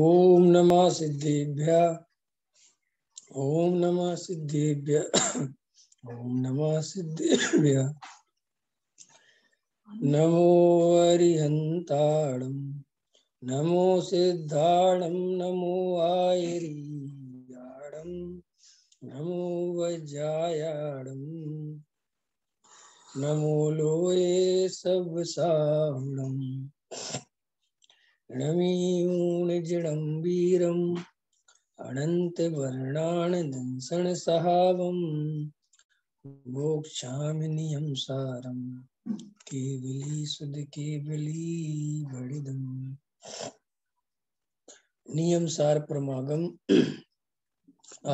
ओम नमः सिद्धेभ्य ओम नमः सिद्धेभ्य ओम नमः सिद्धेभ्य नमो हरिहंताणम नमो सिद्धाड़म नमो आयरियाड़म नमो वज्रायाणम नमो लोए सब साणम रणवीयूणजडं वीरम् अनन्तवर्णानदंसणसहावं मोक्षामि नियं सारम केवली केवली बड़िदम नियम सार प्रमागम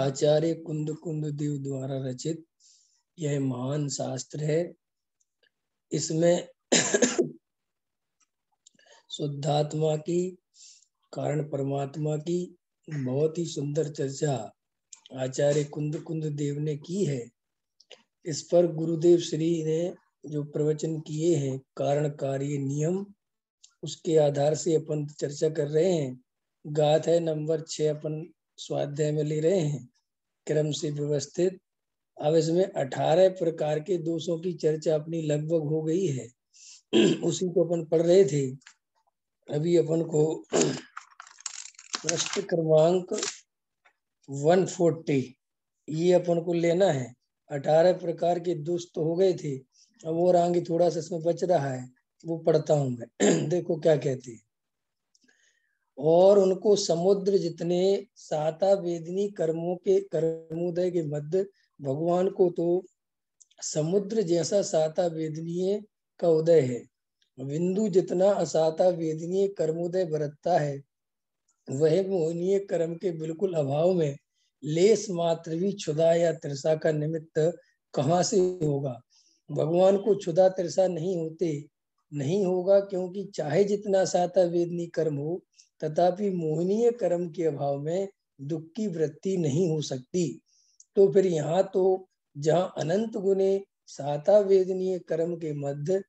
आचार्य कुंद कुंद देव द्वारा रचित यह महान शास्त्र है इसमें शुद्धात्मा की कारण परमात्मा की बहुत ही सुंदर चर्चा आचार्य कुंद कुंद देव ने की है इस पर गुरुदेव श्री ने जो प्रवचन किए हैं कारण कार्य नियम उसके आधार से अपन चर्चा कर रहे हैं गाथ है नंबर छ अपन स्वाध्याय में ले रहे हैं क्रम से व्यवस्थित अब इसमें अठारह प्रकार के दोषों की चर्चा अपनी लगभग हो गई है उसी को अपन पढ़ रहे थे अभी अपन को प्रश्न क्रमांक 140 ये अपन को लेना है अठारह प्रकार के दोस्त हो गए थे अब और आगे थोड़ा सा इसमें बच रहा है वो पढ़ता हूँ मैं देखो क्या कहते हैं और उनको समुद्र जितने साता वेदनी कर्मों के कर्मोदय के मध्य भगवान को तो समुद्र जैसा साता वेदनीय का उदय है बिंदु जितना असाता वेदनीय कर्मोदय बरतता है वह मोहनीय कर्म के बिल्कुल अभाव में लेस मात्र भी क्षुदा या तिरसा का निमित्त कहाँ से होगा भगवान को क्षुदा तिरसा नहीं होते नहीं होगा क्योंकि चाहे जितना साता वेदनी कर्म हो तथापि मोहनीय कर्म के अभाव में दुख की वृत्ति नहीं हो सकती तो फिर यहाँ तो जहाँ अनंत गुणे साता वेदनीय कर्म के मध्य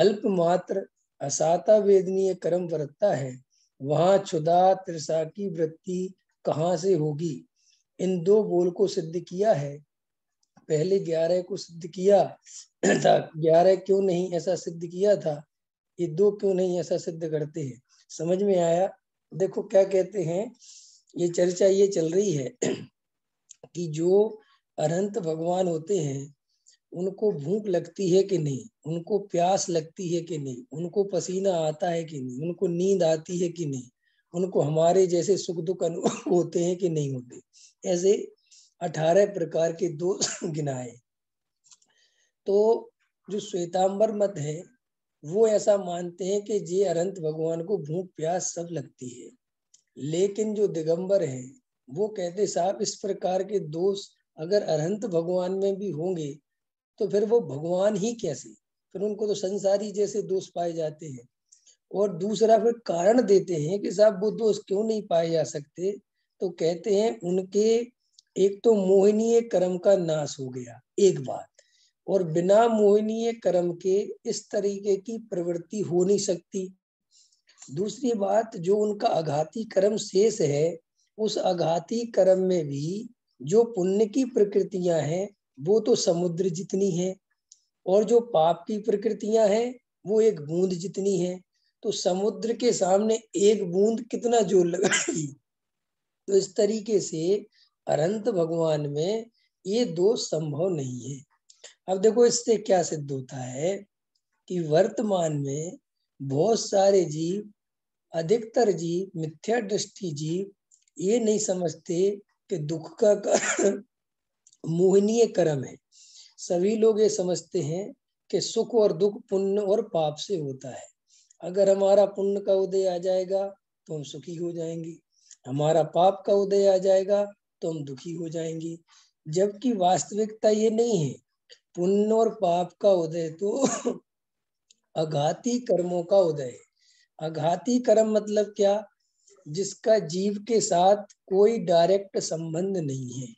अल्प मात्र असाता वेदनीय कर्म बरतता है वहां क्षुदा त्रिषा की वृत्ति कहाँ से होगी इन दो बोल को सिद्ध किया है पहले ग्यारह को सिद्ध किया था ग्यारह क्यों नहीं ऐसा सिद्ध किया था ये दो क्यों नहीं ऐसा सिद्ध करते हैं समझ में आया देखो क्या कहते हैं ये चर्चा ये चल रही है कि जो अनंत भगवान होते हैं उनको भूख लगती है कि नहीं उनको प्यास लगती है कि नहीं उनको पसीना आता है कि नहीं उनको नींद आती है कि नहीं उनको हमारे जैसे सुख दुख अनुभव होते हैं कि नहीं होते ऐसे अठारह प्रकार के दोष गिनाए तो जो श्वेतांबर मत है वो ऐसा मानते हैं कि जे अनंत भगवान को भूख प्यास सब लगती है लेकिन जो दिगंबर है वो कहते साहब इस प्रकार के दोष अगर अनंत भगवान में भी होंगे तो फिर वो भगवान ही कैसे फिर उनको तो संसारी जैसे दोष पाए जाते हैं और दूसरा फिर कारण देते हैं कि साहब वो दोष क्यों नहीं पाए जा सकते तो कहते हैं उनके एक तो मोहिनीय कर्म का नाश हो गया एक बात और बिना मोहनीय कर्म के इस तरीके की प्रवृत्ति हो नहीं सकती दूसरी बात जो उनका आघाती कर्म शेष है उस आघाती कर्म में भी जो पुण्य की प्रकृतियां हैं वो तो समुद्र जितनी है और जो पाप की प्रकृतियां हैं वो एक बूंद जितनी है तो समुद्र के सामने एक बूंद कितना जोर लगाएगी तो इस तरीके से अनंत भगवान में ये दो संभव नहीं है अब देखो इससे क्या सिद्ध होता है कि वर्तमान में बहुत सारे जीव अधिकतर जीव मिथ्या दृष्टि जीव ये नहीं समझते कि दुख का कारण मोहनीय कर्म है सभी लोग ये समझते हैं कि सुख और दुख पुण्य और पाप से होता है अगर हमारा पुण्य का उदय आ जाएगा तो हम सुखी हो जाएंगे हमारा पाप का उदय आ जाएगा तो हम दुखी हो जाएंगे जबकि वास्तविकता ये नहीं है पुण्य और पाप का उदय तो अघाती कर्मों का उदय अघाती कर्म मतलब क्या जिसका जीव के साथ कोई डायरेक्ट संबंध नहीं है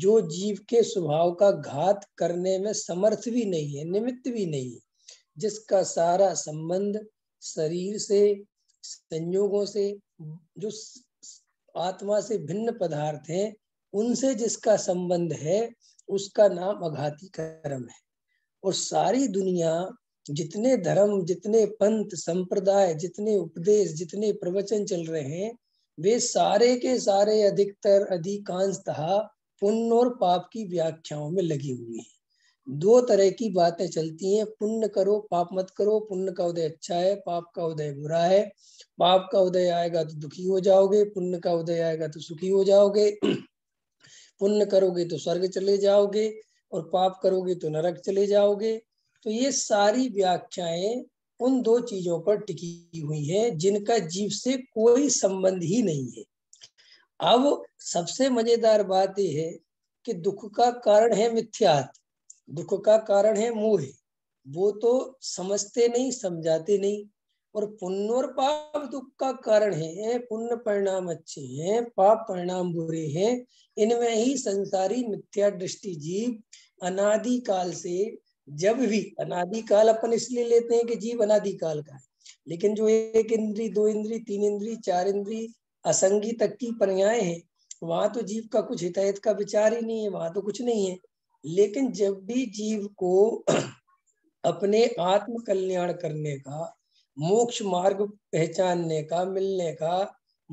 जो जीव के स्वभाव का घात करने में समर्थ भी नहीं है निमित्त भी नहीं जिसका सारा संबंध शरीर से संयोगों से जो आत्मा से भिन्न पदार्थ हैं उनसे जिसका संबंध है उसका नाम अघाती कर्म है और सारी दुनिया जितने धर्म जितने पंथ संप्रदाय जितने उपदेश जितने प्रवचन चल रहे हैं वे सारे के सारे अधिकतर अधिकांशतः पुण्य और पाप की व्याख्याओं में लगी हुई है दो तरह की बातें चलती हैं पुण्य करो पाप मत करो पुण्य का उदय अच्छा है पाप का उदय बुरा है पाप का उदय आएगा तो दुखी हो जाओगे पुण्य का उदय आएगा तो सुखी हो जाओगे पुण्य करोगे तो स्वर्ग चले जाओगे और पाप करोगे तो नरक चले जाओगे तो ये सारी व्याख्याएं उन दो चीजों पर टिकी हुई है जिनका जीव से कोई संबंध ही नहीं है अब सबसे मजेदार बात यह है कि दुख का कारण है मिथ्यात दुख का कारण है मोह वो तो समझते नहीं समझाते नहीं और पुण्य और पाप दुख का कारण है पुण्य परिणाम अच्छे हैं पाप परिणाम बुरे हैं इनमें ही संसारी मिथ्या दृष्टि जीव अनादि काल से जब भी अनादि काल अपन इसलिए लेते हैं कि जीव अनादि काल का है लेकिन जो एक इंद्री दो इंद्री तीन इंद्री चार इंद्री असंगी तक की पर्याय है वहां तो जीव का कुछ हितायत का विचार ही नहीं है वहां तो कुछ नहीं है लेकिन जब भी जीव को अपने आत्म कल्याण करने का मोक्ष मार्ग पहचानने का मिलने का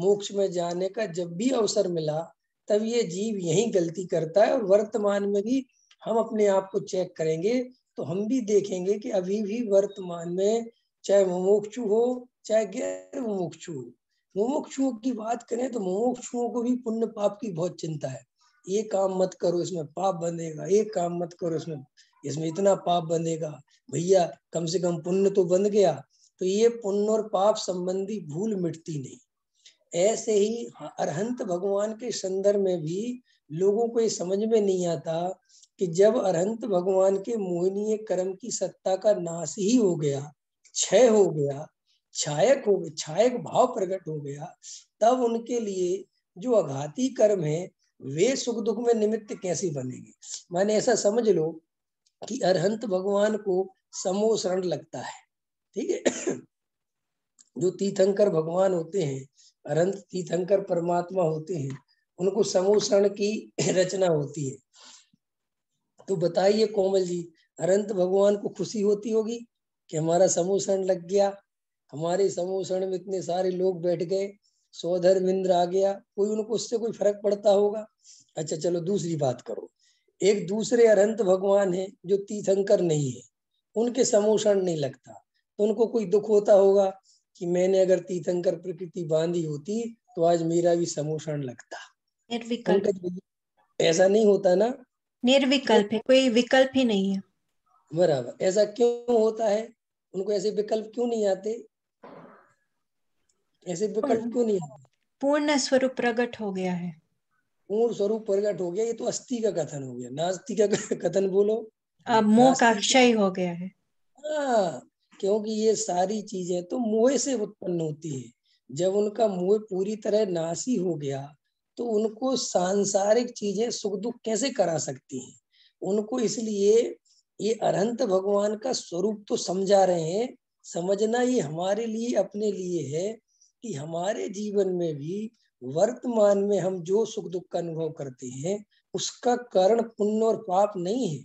मोक्ष में जाने का जब भी अवसर मिला तब ये जीव यही गलती करता है और वर्तमान में भी हम अपने आप को चेक करेंगे तो हम भी देखेंगे कि अभी भी वर्तमान में चाहे मोक्षु हो चाहे गैर मोक्षु हो मुमुक्षुओं की बात करें तो मुमुक्षुओं को भी पुण्य पाप की बहुत चिंता है ये काम मत करो इसमें पाप बनेगा ये काम मत करो इसमें इसमें इतना पाप बनेगा भैया कम से कम पुण्य तो बन गया तो ये पुण्य और पाप संबंधी भूल मिटती नहीं ऐसे ही अरहंत भगवान के संदर्भ में भी लोगों को ये समझ में नहीं आता कि जब अरहंत भगवान के मोहनीय कर्म की सत्ता का नाश ही हो गया क्षय हो गया छायक हो छायक भाव प्रकट हो गया तब उनके लिए जो आघाती कर्म है वे सुख दुख में निमित्त कैसे बनेगी माने ऐसा समझ लो कि अरहंत भगवान को समो शरण लगता है ठीक है जो तीर्थंकर भगवान होते हैं अरहंत तीर्थंकर परमात्मा होते हैं उनको समो शरण की रचना होती है तो बताइए कोमल जी अरंत भगवान को खुशी होती होगी कि हमारा समूह शरण लग गया हमारे समोषण में इतने सारे लोग बैठ गए सौधर मिंद्र आ गया कोई उनको उससे कोई फर्क पड़ता होगा अच्छा चलो दूसरी बात करो एक दूसरे अरंत भगवान है जो तीर्थंकर नहीं है उनके समोषण नहीं लगता तो उनको कोई दुख होता होगा कि मैंने अगर तीर्थंकर प्रकृति बांधी होती तो आज मेरा भी समोषण लगता निर्विकल्प ऐसा नहीं होता ना निर्विकल्प है कोई विकल्प ही नहीं है बराबर ऐसा क्यों होता है उनको ऐसे विकल्प क्यों नहीं आते ऐसे विकल्प क्यों नहीं आता पूर्ण स्वरूप प्रकट हो गया है पूर्ण स्वरूप प्रकट हो गया ये तो अस्थि का कथन हो गया नास्ति का कथन बोलो अब मोह का क्षय हो गया है हाँ क्योंकि ये सारी चीजें तो मोह से उत्पन्न होती है जब उनका मोह पूरी तरह नासी हो गया तो उनको सांसारिक चीजें सुख दुख कैसे करा सकती हैं उनको इसलिए ये अरहंत भगवान का स्वरूप तो समझा रहे हैं समझना ये हमारे लिए अपने लिए है कि हमारे जीवन में भी वर्तमान में हम जो सुख दुख का अनुभव करते हैं उसका कारण पुण्य और पाप नहीं है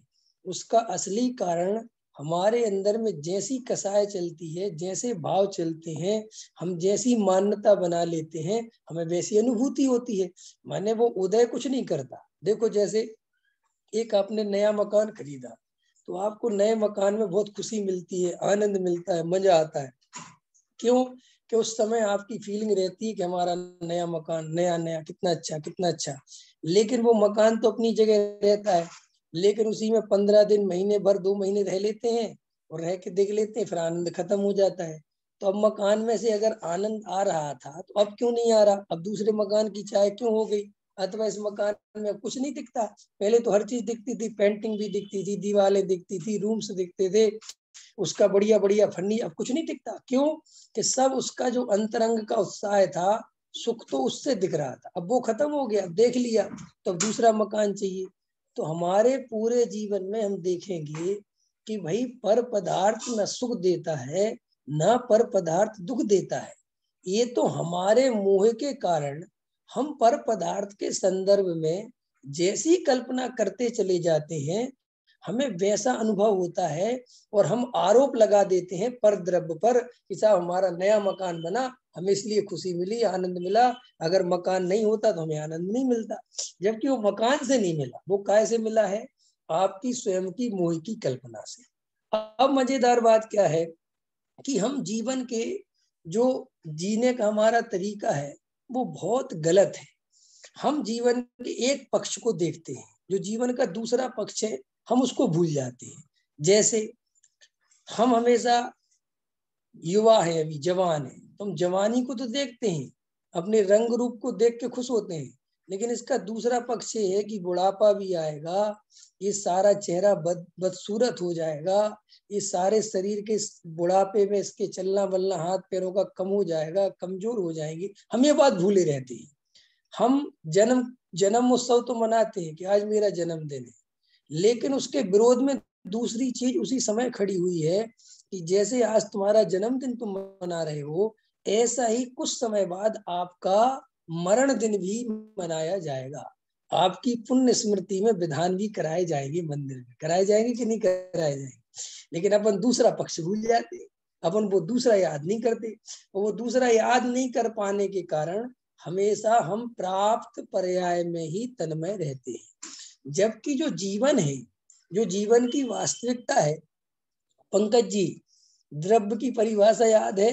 उसका असली कारण हमारे अंदर में जैसी कसाय चलती है जैसे भाव चलते हैं हम जैसी मान्यता बना लेते हैं हमें वैसी अनुभूति होती है माने वो उदय कुछ नहीं करता देखो जैसे एक आपने नया मकान खरीदा तो आपको नए मकान में बहुत खुशी मिलती है आनंद मिलता है मजा आता है क्यों कि उस समय आपकी फीलिंग रहती है कि हमारा नया मकान नया नया कितना अच्छा कितना अच्छा लेकिन वो मकान तो अपनी जगह रहता है लेकिन उसी में पंद्रह दिन महीने भर दो महीने रह लेते हैं और रह के देख लेते हैं फिर आनंद खत्म हो जाता है तो अब मकान में से अगर आनंद आ रहा था तो अब क्यों नहीं आ रहा अब दूसरे मकान की चाय क्यों हो गई अथवा इस मकान में कुछ नहीं दिखता पहले तो हर चीज दिखती थी पेंटिंग भी दिखती थी दीवारें दिखती थी रूम्स दिखते थे उसका बढ़िया बढ़िया फनी अब कुछ नहीं दिखता क्यों कि सब उसका जो अंतरंग का उत्साह था सुख तो उससे दिख रहा था अब वो खत्म हो गया अब देख लिया तो अब दूसरा मकान चाहिए तो हमारे पूरे जीवन में हम देखेंगे कि भाई पर पदार्थ न सुख देता है न पर पदार्थ दुख देता है ये तो हमारे मोह के कारण हम पर पदार्थ के संदर्भ में जैसी कल्पना करते चले जाते हैं हमें वैसा अनुभव होता है और हम आरोप लगा देते हैं पर द्रव्य पर कि साहब हमारा नया मकान बना हमें इसलिए खुशी मिली आनंद मिला अगर मकान नहीं होता तो हमें आनंद नहीं मिलता जबकि वो मकान से नहीं मिला वो काय से मिला है आपकी स्वयं की मोह की कल्पना से अब मजेदार बात क्या है कि हम जीवन के जो जीने का हमारा तरीका है वो बहुत गलत है हम जीवन के एक पक्ष को देखते हैं जो जीवन का दूसरा पक्ष है हम उसको भूल जाते हैं जैसे हम हमेशा युवा है अभी जवान है तो हम जवानी को तो देखते हैं अपने रंग रूप को देख के खुश होते हैं लेकिन इसका दूसरा पक्ष ये है कि बुढ़ापा भी आएगा ये सारा चेहरा बद बदसूरत हो जाएगा ये सारे शरीर के बुढ़ापे में इसके चलना बलना हाथ पैरों का कम हो जाएगा कमजोर हो जाएंगे हम ये बात भूले रहते हैं हम जन्म जन्म उत्सव तो मनाते हैं कि आज मेरा जन्मदिन है लेकिन उसके विरोध में दूसरी चीज उसी समय खड़ी हुई है कि जैसे आज तुम्हारा जन्मदिन तुम मना रहे हो ऐसा ही कुछ समय बाद आपका मरण दिन भी मनाया जाएगा आपकी पुण्य स्मृति में विधान भी कराए जाएंगे मंदिर में कराए जाएंगे कि नहीं कराए जाएंगे लेकिन अपन दूसरा पक्ष भूल जाते अपन वो दूसरा याद नहीं करते और वो दूसरा याद नहीं कर पाने के कारण हमेशा हम प्राप्त पर्याय में ही तन्मय रहते हैं जबकि जो जीवन है जो जीवन की वास्तविकता है पंकज जी द्रव्य की परिभाषा याद है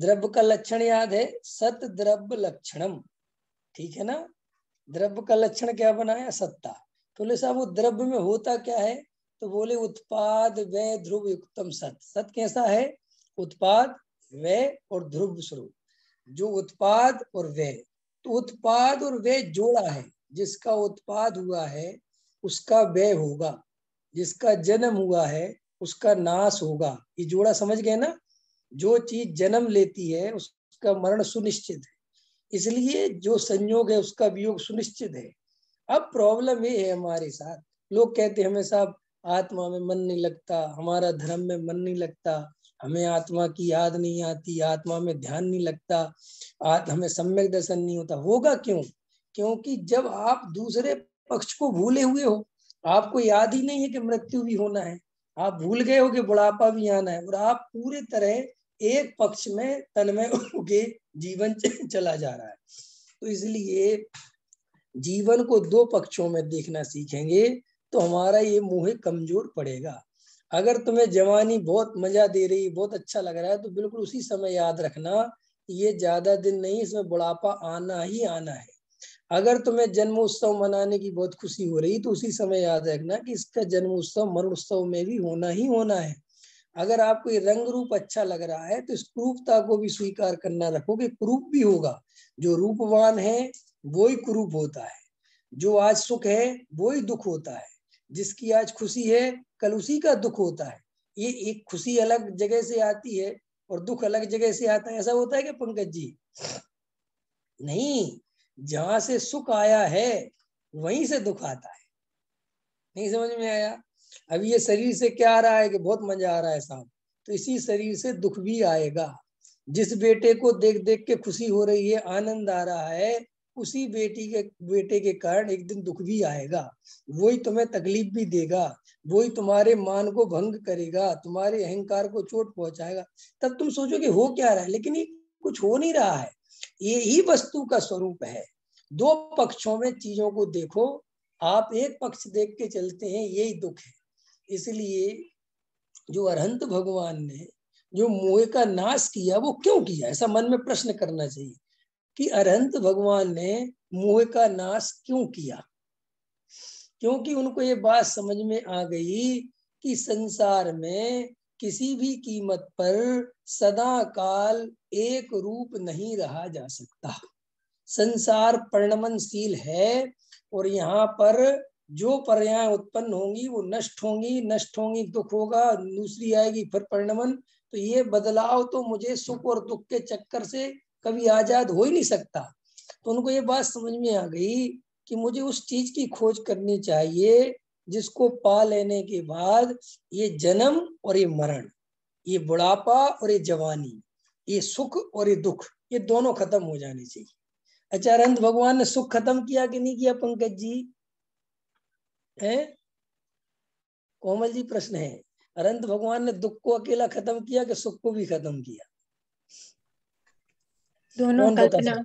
द्रव्य का लक्षण याद है सत द्रव्य लक्षणम ठीक है ना द्रव्य का लक्षण क्या बनाया सत्ता तो बोले साहब वो द्रव्य में होता क्या है तो बोले उत्पाद व ध्रुव युक्तम सत सत कैसा है उत्पाद व और ध्रुव स्वरूप जो उत्पाद और व्यय तो उत्पाद और व्यय जोड़ा है जिसका उत्पाद हुआ है उसका व्यय होगा जिसका जन्म हुआ है उसका नाश होगा ये जोड़ा समझ गए ना जो चीज जन्म लेती है उसका मरण सुनिश्चित है इसलिए जो संयोग है उसका वियोग सुनिश्चित है अब प्रॉब्लम ये है हमारे साथ लोग कहते हैं हमें साहब आत्मा में मन नहीं लगता हमारा धर्म में मन नहीं लगता हमें आत्मा की याद नहीं आती आत्मा में ध्यान नहीं लगता आत, हमें सम्यक दर्शन नहीं होता होगा क्यों क्योंकि जब आप दूसरे पक्ष को भूले हुए हो आपको याद ही नहीं है कि मृत्यु भी होना है आप भूल गए हो कि बुढ़ापा भी आना है और आप पूरे तरह एक पक्ष में तनमय होके जीवन चला जा रहा है तो इसलिए जीवन को दो पक्षों में देखना सीखेंगे तो हमारा ये मुंह कमजोर पड़ेगा अगर तुम्हें जवानी बहुत मजा दे रही बहुत अच्छा लग रहा है तो बिल्कुल उसी समय याद रखना ये ज्यादा दिन नहीं इसमें बुढ़ापा आना ही आना है अगर तुम्हें जन्म उत्सव मनाने की बहुत खुशी हो रही तो उसी समय याद रखना कि इसका जन्म उत्सव मरण उत्सव में भी होना ही होना है अगर आपको ये रंग रूप अच्छा लग रहा है तो इस क्रूपता को भी स्वीकार करना रखो कि क्रूप भी होगा जो रूपवान है वो ही क्रूप होता है जो आज सुख है वो ही दुख होता है जिसकी आज खुशी है कल उसी का दुख होता है ये एक खुशी अलग जगह से आती है और दुख अलग जगह से आता है ऐसा होता है कि पंकज जी नहीं जहां से सुख आया है वहीं से दुख आता है नहीं समझ में आया अब ये शरीर से क्या आ रहा है कि बहुत मजा आ रहा है साहब तो इसी शरीर से दुख भी आएगा जिस बेटे को देख देख के खुशी हो रही है आनंद आ रहा है उसी बेटी के बेटे के कारण एक दिन दुख भी आएगा वही तुम्हें तकलीफ भी देगा वही तुम्हारे मान को भंग करेगा तुम्हारे अहंकार को चोट पहुंचाएगा तब तुम सोचोगे हो क्या रहा है लेकिन ये कुछ हो नहीं रहा है ये ही वस्तु का स्वरूप है दो पक्षों में चीजों को देखो आप एक पक्ष देख के चलते हैं यही दुख है इसलिए जो अरहंत भगवान ने जो मोह का नाश किया वो क्यों किया ऐसा मन में प्रश्न करना चाहिए कि अरहंत भगवान ने मोह का नाश क्यों किया क्योंकि उनको ये बात समझ में आ गई कि संसार में किसी भी कीमत पर सदा काल एक रूप नहीं रहा जा सकता संसार परिणमनशील है और यहाँ पर जो पर्याय उत्पन्न होंगी वो नष्ट होंगी नष्ट होंगी दुख होगा दूसरी आएगी फिर परिणमन तो ये बदलाव तो मुझे सुख और दुख के चक्कर से कभी आजाद हो ही नहीं सकता तो उनको ये बात समझ में आ गई कि मुझे उस चीज की खोज करनी चाहिए जिसको पा लेने के बाद ये जन्म और ये मरण ये बुढ़ापा और ये जवानी ये सुख और ये दुख ये दोनों खत्म हो जाने चाहिए अच्छा रंध भगवान ने सुख खत्म किया कि नहीं किया पंकज जी है कोमल जी प्रश्न है रंध भगवान ने दुख को अकेला खत्म किया कि सुख को भी खत्म किया दोनों कल्पना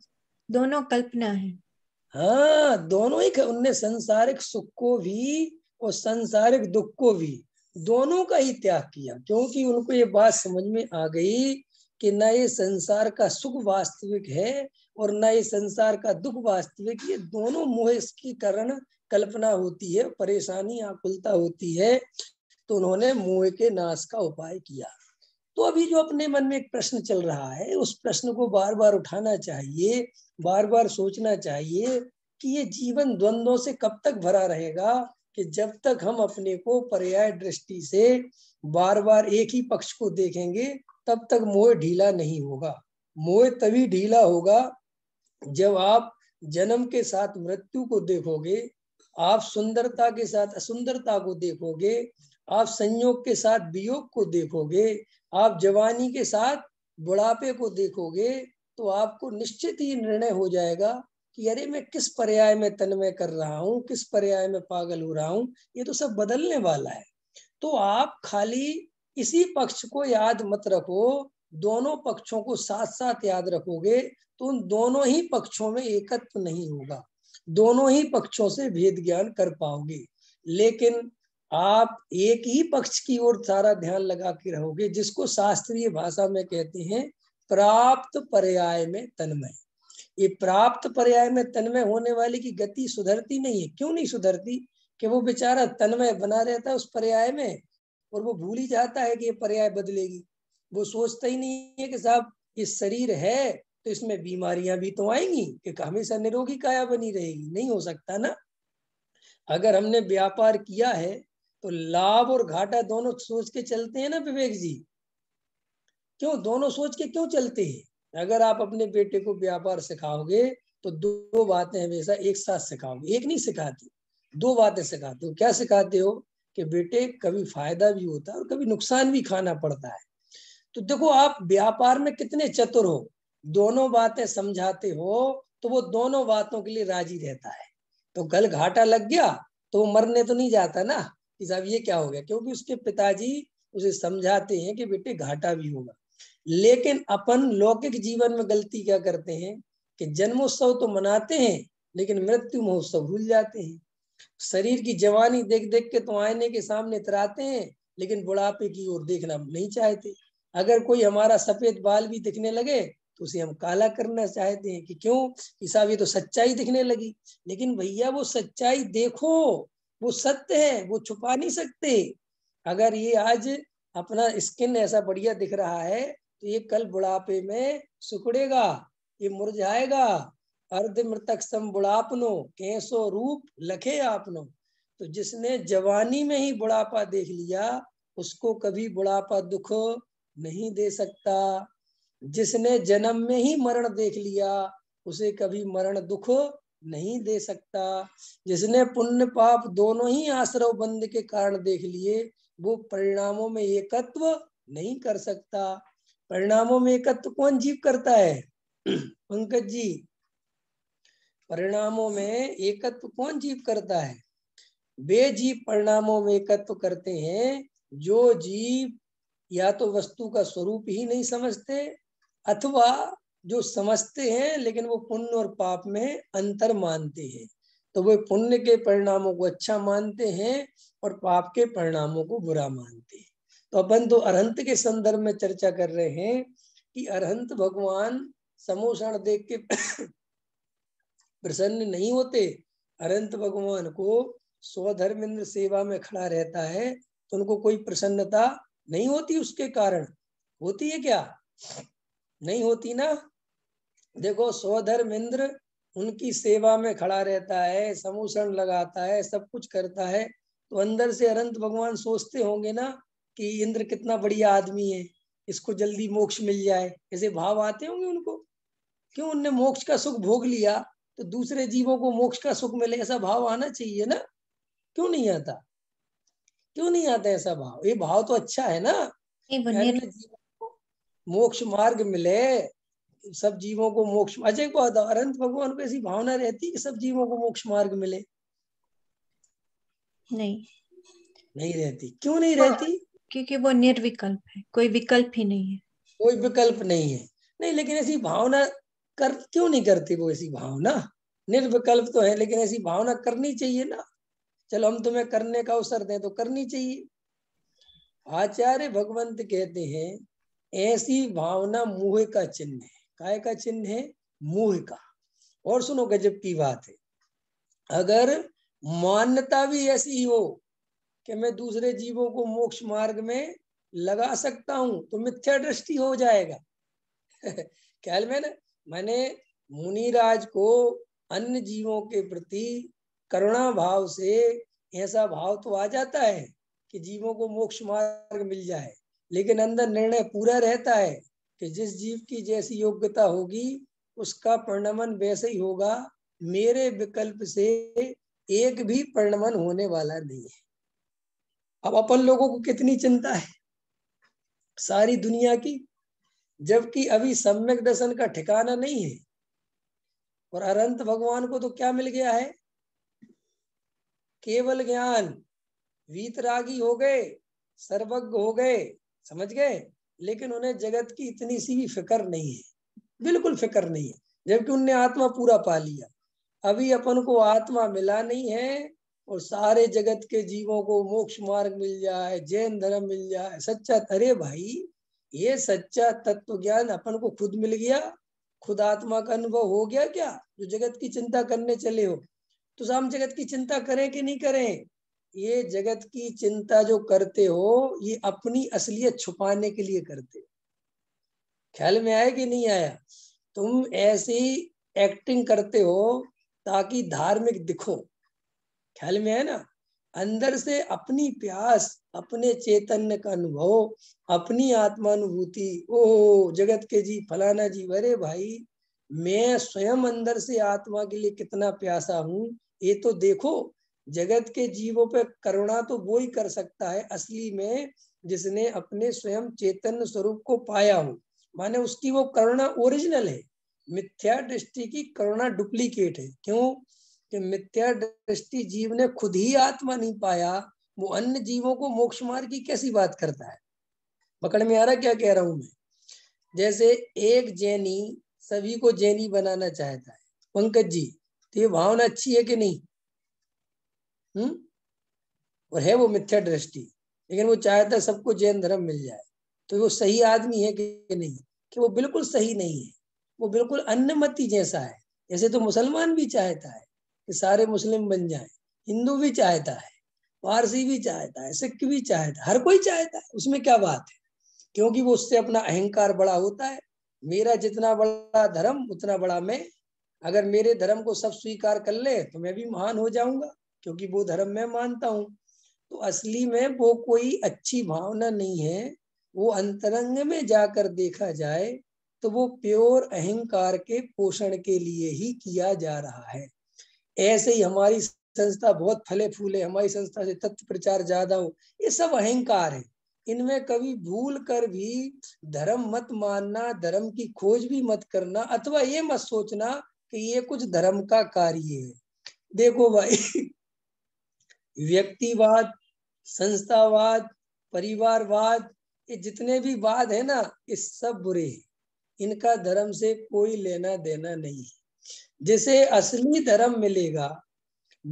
दोनों कल्पना है हाँ दोनों ही उनने संसारिक सुख को भी और संसारिक दुख को भी दोनों का ही त्याग किया क्योंकि उनको ये बात समझ में आ गई कि न ये संसार का सुख वास्तविक है और न ये संसार का दुख वास्तविक ये दोनों मोह की कारण कल्पना होती है परेशानी आकुलता होती है तो उन्होंने मोह के नाश का उपाय किया तो अभी जो अपने मन में एक प्रश्न चल रहा है उस प्रश्न को बार बार उठाना चाहिए बार बार सोचना चाहिए कि ये जीवन द्वंद्व से कब तक भरा रहेगा कि जब तक हम अपने को पर्याय दृष्टि से बार बार एक ही पक्ष को देखेंगे तब तक मोह ढीला नहीं होगा मोह तभी ढीला होगा जब आप जन्म के साथ मृत्यु को देखोगे आप सुंदरता के साथ असुंदरता को देखोगे आप संयोग के साथ वियोग को देखोगे आप जवानी के साथ बुढ़ापे को देखोगे तो आपको निश्चित ही निर्णय हो जाएगा कि अरे मैं किस पर्याय में तन्मय कर रहा हूँ किस पर्याय में पागल हो रहा हूँ ये तो सब बदलने वाला है तो आप खाली इसी पक्ष को याद मत रखो दोनों पक्षों को साथ साथ याद रखोगे तो उन दोनों ही पक्षों में एकत्व नहीं होगा दोनों ही पक्षों से भेद ज्ञान कर पाओगे लेकिन आप एक ही पक्ष की ओर सारा ध्यान लगा के रहोगे जिसको शास्त्रीय भाषा में कहते हैं प्राप्त पर्याय में तन्मय ये प्राप्त पर्याय में तन्मय होने वाले की गति सुधरती नहीं है क्यों नहीं सुधरती कि वो बेचारा तन्मय बना रहता है उस पर्याय में और वो भूल ही जाता है कि ये पर्याय बदलेगी वो सोचता ही नहीं है कि साहब ये शरीर है तो इसमें बीमारियां भी तो आएंगी कि हमेशा निरोगी काया बनी रहेगी नहीं हो सकता ना अगर हमने व्यापार किया है तो लाभ और घाटा दोनों सोच के चलते हैं ना विवेक जी क्यों दोनों सोच के क्यों चलते हैं अगर आप अपने बेटे को व्यापार सिखाओगे तो दो बातें हमेशा एक साथ सिखाओगे एक नहीं सिखाते दो बातें सिखाते हो क्या सिखाते हो कि बेटे कभी फायदा भी होता है और कभी नुकसान भी खाना पड़ता है तो देखो आप व्यापार में कितने चतुर हो दोनों बातें समझाते हो तो वो दोनों बातों के लिए राजी रहता है तो कल घाटा लग गया तो वो मरने तो नहीं जाता ना कि साहब ये क्या हो गया क्योंकि उसके पिताजी उसे समझाते हैं कि बेटे घाटा भी होगा लेकिन अपन लौकिक जीवन में गलती क्या करते हैं कि जन्मोत्सव तो मनाते हैं लेकिन मृत्यु महोत्सव भूल जाते हैं शरीर की जवानी देख देख के तो आईने के सामने तराते हैं लेकिन बुढ़ापे की ओर देखना नहीं चाहते अगर कोई हमारा सफेद बाल भी दिखने लगे तो उसे हम काला करना चाहते हैं कि क्यों कि साहब ये तो सच्चाई दिखने लगी लेकिन भैया वो सच्चाई देखो वो सत्य है वो छुपा नहीं सकते अगर ये आज अपना स्किन ऐसा बढ़िया दिख रहा है तो ये कल बुढ़ापे में सुखड़ेगा ये मुरझाएगा अर्ध मृतक सम बुढ़ापनो कैसो रूप लखे आपनो तो जिसने जवानी में ही बुढ़ापा देख लिया उसको कभी बुढ़ापा दुख नहीं दे सकता जिसने जन्म में ही मरण देख लिया उसे कभी मरण दुख नहीं दे सकता जिसने पुण्य पाप दोनों ही आश्रव बंद के कारण देख लिए वो परिणामों में एकत्व नहीं कर सकता परिणामों में एकत्व कौन जीव करता है पंकज जी परिणामों में एकत्व कौन जीव करता है वे जीव परिणामों में एकत्व करते हैं जो जीव या तो वस्तु का स्वरूप ही नहीं समझते अथवा जो समझते हैं लेकिन वो पुण्य और पाप में अंतर मानते हैं तो वे पुण्य के परिणामों को अच्छा मानते हैं और पाप के परिणामों को बुरा मानते हैं तो अपन तो अरहंत के संदर्भ में चर्चा कर रहे हैं कि अरहंत भगवान समोषण देख के प्रसन्न नहीं होते अरहंत भगवान को इंद्र सेवा में खड़ा रहता है तो उनको कोई प्रसन्नता नहीं होती उसके कारण होती है क्या नहीं होती ना देखो स्वधर्म इंद्र उनकी सेवा में खड़ा रहता है समूषण लगाता है सब कुछ करता है तो अंदर से अरंत भगवान सोचते होंगे ना कि इंद्र कितना बढ़िया आदमी है इसको जल्दी मोक्ष मिल जाए ऐसे भाव आते होंगे उनको क्यों उनने मोक्ष का सुख भोग लिया तो दूसरे जीवों को मोक्ष का सुख मिले ऐसा भाव आना चाहिए ना क्यों नहीं आता क्यों नहीं आता ऐसा भाव ये भाव तो अच्छा है ना मोक्ष मार्ग मिले सब जीवों को मोक्ष अजय को अनंत भगवान को ऐसी भावना रहती कि सब जीवों को मोक्ष मार्ग मिले नहीं नहीं रहती क्यों नहीं रहती क्योंकि वो निर्विकल्प है कोई विकल्प ही नहीं है कोई विकल्प नहीं है नहीं लेकिन ऐसी भावना कर क्यों नहीं करती वो ऐसी भावना निर्विकल्प तो है लेकिन ऐसी भावना करनी चाहिए ना चलो हम तुम्हें करने का अवसर दें तो करनी चाहिए आचार्य भगवंत कहते हैं ऐसी भावना मुह का चिन्ह है काय का चिन्ह है मुह का और सुनो गजब की बात है अगर मान्यता भी ऐसी हो कि मैं दूसरे जीवों को मोक्ष मार्ग में लगा सकता हूं तो मिथ्या दृष्टि हो जाएगा ख्याल में ना मैंने मुनिराज को अन्य जीवों के प्रति करुणा भाव से ऐसा भाव तो आ जाता है कि जीवों को मोक्ष मार्ग मिल जाए लेकिन अंदर निर्णय पूरा रहता है कि जिस जीव की जैसी योग्यता होगी उसका प्रणमन वैसे ही होगा मेरे विकल्प से एक भी प्रणमन होने वाला नहीं है अब अपन लोगों को कितनी चिंता है सारी दुनिया की जबकि अभी सम्यक दर्शन का ठिकाना नहीं है और अनंत भगवान को तो क्या मिल गया है केवल ज्ञान वीतरागी हो गए सर्वज्ञ हो गए समझ गए लेकिन उन्हें जगत की इतनी सी भी फिक्र नहीं है बिल्कुल फिक्र नहीं है जबकि उनने आत्मा पूरा पा लिया अभी अपन को आत्मा मिला नहीं है और सारे जगत के जीवों को मोक्ष मार्ग मिल जाए जैन धर्म मिल जाए सच्चा अरे भाई ये सच्चा तत्व ज्ञान अपन को खुद मिल गया खुद आत्मा का अनुभव हो गया क्या जो जगत की चिंता करने चले हो तो हम जगत की चिंता करें कि नहीं करें ये जगत की चिंता जो करते हो ये अपनी असलियत छुपाने के लिए करते हो ख्याल में आया कि नहीं आया तुम ऐसी एक्टिंग करते हो ताकि धार्मिक दिखो ख्याल में है ना अंदर से अपनी प्यास अपने चैतन्य का अनुभव अपनी आत्मानुभूति ओ जगत के जी फलाना जी अरे भाई मैं स्वयं अंदर से आत्मा के लिए कितना प्यासा हूँ ये तो देखो जगत के जीवों पर करुणा तो वो ही कर सकता है असली में जिसने अपने स्वयं चैतन्य स्वरूप को पाया हो माने उसकी वो करुणा ओरिजिनल है मिथ्या दृष्टि की करुणा डुप्लीकेट है क्यों कि मिथ्या दृष्टि जीव ने खुद ही आत्मा नहीं पाया वो अन्य जीवों को मोक्ष मार्ग की कैसी बात करता है पकड़ में आ रहा क्या कह रहा हूं मैं जैसे एक जैनी सभी को जैनी बनाना चाहता है पंकज जी तो ये भावना अच्छी है कि नहीं हम्म और है वो मिथ्या दृष्टि लेकिन वो चाहता है सबको जैन धर्म मिल जाए तो वो सही आदमी है कि नहीं कि वो बिल्कुल सही नहीं है वो बिल्कुल अन्य मती जैसा है जैसे तो मुसलमान भी चाहता है कि सारे मुस्लिम बन जाएं हिंदू भी चाहता है पारसी भी चाहता है सिख भी चाहता है हर कोई चाहता है उसमें क्या बात है क्योंकि वो उससे अपना अहंकार बड़ा होता है मेरा जितना बड़ा धर्म उतना बड़ा मैं अगर मेरे धर्म को सब स्वीकार कर ले तो मैं भी महान हो जाऊंगा क्योंकि वो धर्म मैं मानता हूँ तो असली में वो कोई अच्छी भावना नहीं है वो अंतरंग में जाकर देखा जाए तो वो प्योर अहंकार के पोषण के लिए ही किया जा रहा है ऐसे ही हमारी संस्था बहुत फले फूले हमारी संस्था से तत्व प्रचार ज्यादा हो ये सब अहंकार है इनमें कभी भूल कर भी धर्म मत मानना धर्म की खोज भी मत करना अथवा ये मत सोचना कि ये कुछ धर्म का कार्य है देखो भाई व्यक्तिवाद संस्थावाद परिवारवाद ये जितने भी वाद है ना ये सब बुरे हैं इनका धर्म से कोई लेना देना नहीं है जिसे असली धर्म मिलेगा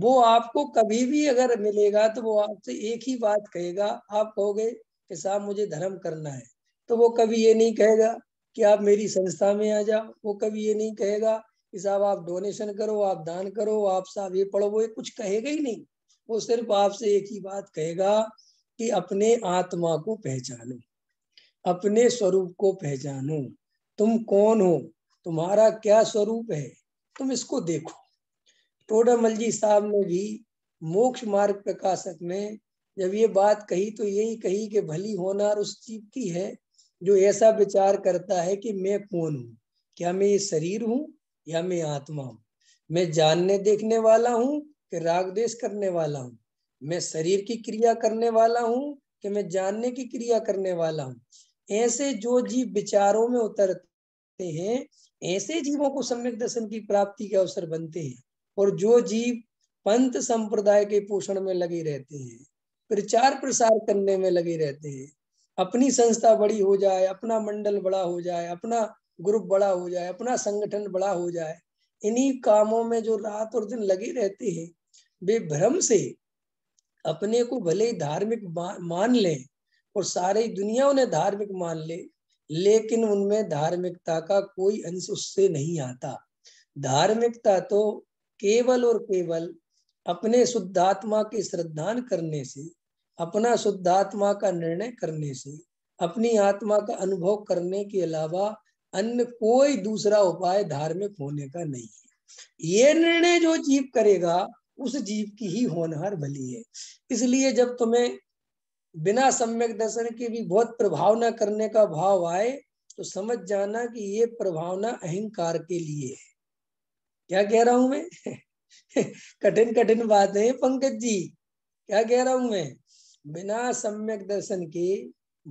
वो आपको कभी भी अगर मिलेगा तो वो आपसे एक ही बात कहेगा आप कहोगे कि साहब मुझे धर्म करना है तो वो कभी ये नहीं कहेगा कि आप मेरी संस्था में आ जाओ वो कभी ये नहीं कहेगा कि साहब आप डोनेशन करो आप दान करो आप साहब ये पढ़ो वो ये कुछ कहेगा ही नहीं वो सिर्फ आपसे एक ही बात कहेगा कि अपने आत्मा को पहचानो अपने स्वरूप को पहचानो तुम कौन हो तुम्हारा क्या स्वरूप है तुम इसको देखो टोडामल जी साहब ने भी मोक्ष मार्ग प्रकाशक में जब ये बात कही तो यही कही कि भली होना उस चीज की है जो ऐसा विचार करता है कि मैं कौन हूँ क्या मैं ये शरीर हूँ या मैं आत्मा हूँ मैं जानने देखने वाला हूँ कि राग देश करने वाला हूँ मैं शरीर की क्रिया करने वाला हूँ कि मैं जानने की क्रिया करने वाला हूँ ऐसे जो जीव विचारों में उतरते सकते हैं ऐसे जीवों को सम्यक दर्शन की प्राप्ति के अवसर बनते हैं और जो जीव पंथ संप्रदाय के पोषण में लगे रहते हैं प्रचार प्रसार करने में लगे रहते हैं अपनी संस्था बड़ी हो जाए अपना मंडल बड़ा हो जाए अपना ग्रुप बड़ा हो जाए अपना संगठन बड़ा हो जाए इन्हीं कामों में जो रात और दिन लगे रहते हैं वे भ्रम से अपने को भले ही धार्मिक मान लें और सारी दुनिया उन्हें धार्मिक मान ले लेकिन उनमें धार्मिकता का कोई अंश उससे नहीं आता धार्मिकता तो केवल और केवल अपने शुद्धात्मा के श्रद्धान करने से अपना शुद्धात्मा का निर्णय करने से अपनी आत्मा का अनुभव करने के अलावा अन्य कोई दूसरा उपाय धार्मिक होने का नहीं है ये निर्णय जो जीव करेगा उस जीव की ही होनहार भली है इसलिए जब तुम्हें बिना सम्यक दर्शन के भी बहुत प्रभावना करने का भाव आए तो समझ जाना कि ये प्रभावना अहंकार के लिए है क्या कह रहा हूं मैं कठिन कठिन बात है पंकज जी क्या कह रहा हूं मैं बिना सम्यक दर्शन के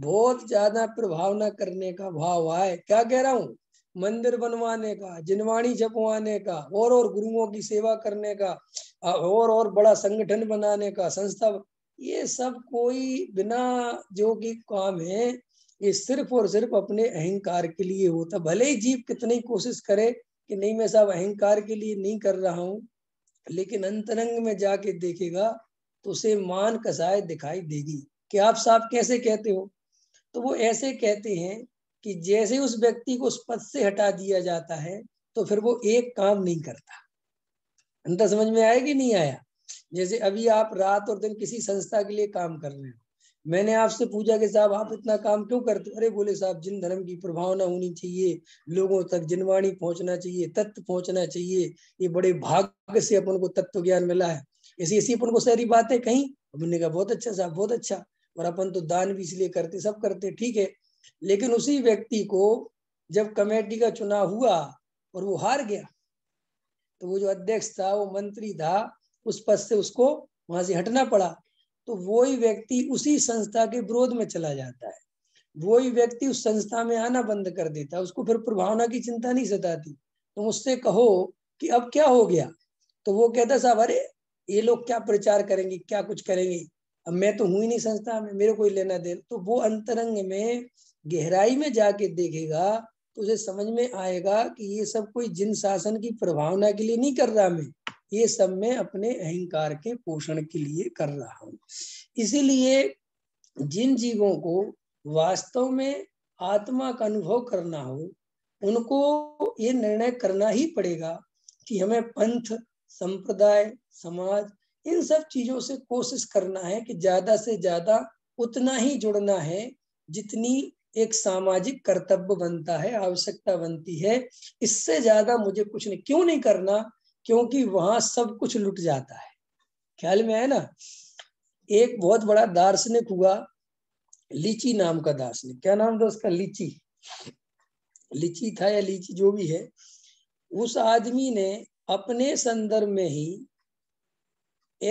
बहुत ज्यादा प्रभावना करने का भाव आए क्या कह रहा हूं मंदिर बनवाने का जिनवाणी छपवाने का और और गुरुओं की सेवा करने का और और बड़ा संगठन बनाने का संस्था ये सब कोई बिना जो कि काम है ये सिर्फ और सिर्फ अपने अहंकार के लिए होता भले ही जीव कितनी कोशिश करे कि नहीं मैं सब अहंकार के लिए नहीं कर रहा हूँ लेकिन अंतरंग में जाके देखेगा तो उसे मान कसाय दिखाई देगी कि आप साहब कैसे कहते हो तो वो ऐसे कहते हैं कि जैसे उस व्यक्ति को उस पद से हटा दिया जाता है तो फिर वो एक काम नहीं करता अंतर समझ में आया कि नहीं आया जैसे अभी आप रात और दिन किसी संस्था के लिए काम कर रहे हो मैंने आपसे पूछा कि साहब आप इतना काम क्यों करते अरे बोले साहब जिन धर्म की प्रभावना होनी चाहिए लोगों तक जिनवाणी पहुंचना चाहिए तत्व पहुंचना चाहिए ये बड़े भाग्य से अपन को तत्व ज्ञान मिला है ऐसी ऐसी अपन को सारी बातें कहीं हमने कहा बहुत अच्छा साहब बहुत अच्छा और अपन तो दान भी इसलिए करते सब करते ठीक है लेकिन उसी व्यक्ति को जब कमेटी का चुनाव हुआ और वो हार गया तो वो जो अध्यक्ष था वो मंत्री था उस पद से उसको वहां से हटना पड़ा तो वो व्यक्ति उसी संस्था के विरोध में चला जाता है वो व्यक्ति उस संस्था में आना बंद कर देता है उसको फिर प्रभावना की चिंता नहीं सताती तुम तो उससे कहो कि अब क्या हो गया तो वो कहता साहब अरे ये लोग क्या प्रचार करेंगे क्या कुछ करेंगे अब मैं तो हूं ही नहीं संस्था में मेरे कोई लेना देना तो वो अंतरंग में गहराई में जाके देखेगा तो उसे समझ में आएगा कि ये सब कोई जिन शासन की प्रभावना के लिए नहीं कर रहा मैं ये सब मैं अपने अहंकार के पोषण के लिए कर रहा हूं इसीलिए जिन जीवों को वास्तव में आत्मा का अनुभव करना हो उनको ये निर्णय करना ही पड़ेगा कि हमें पंथ संप्रदाय समाज इन सब चीजों से कोशिश करना है कि ज्यादा से ज्यादा उतना ही जुड़ना है जितनी एक सामाजिक कर्तव्य बनता है आवश्यकता बनती है इससे ज्यादा मुझे कुछ नहीं क्यों नहीं करना क्योंकि वहां सब कुछ लुट जाता है ख्याल में है ना एक बहुत बड़ा दार्शनिक हुआ लीची नाम का दार्शनिक क्या नाम था उसका लीची लीची था या लीची जो भी है उस आदमी ने अपने संदर्भ में ही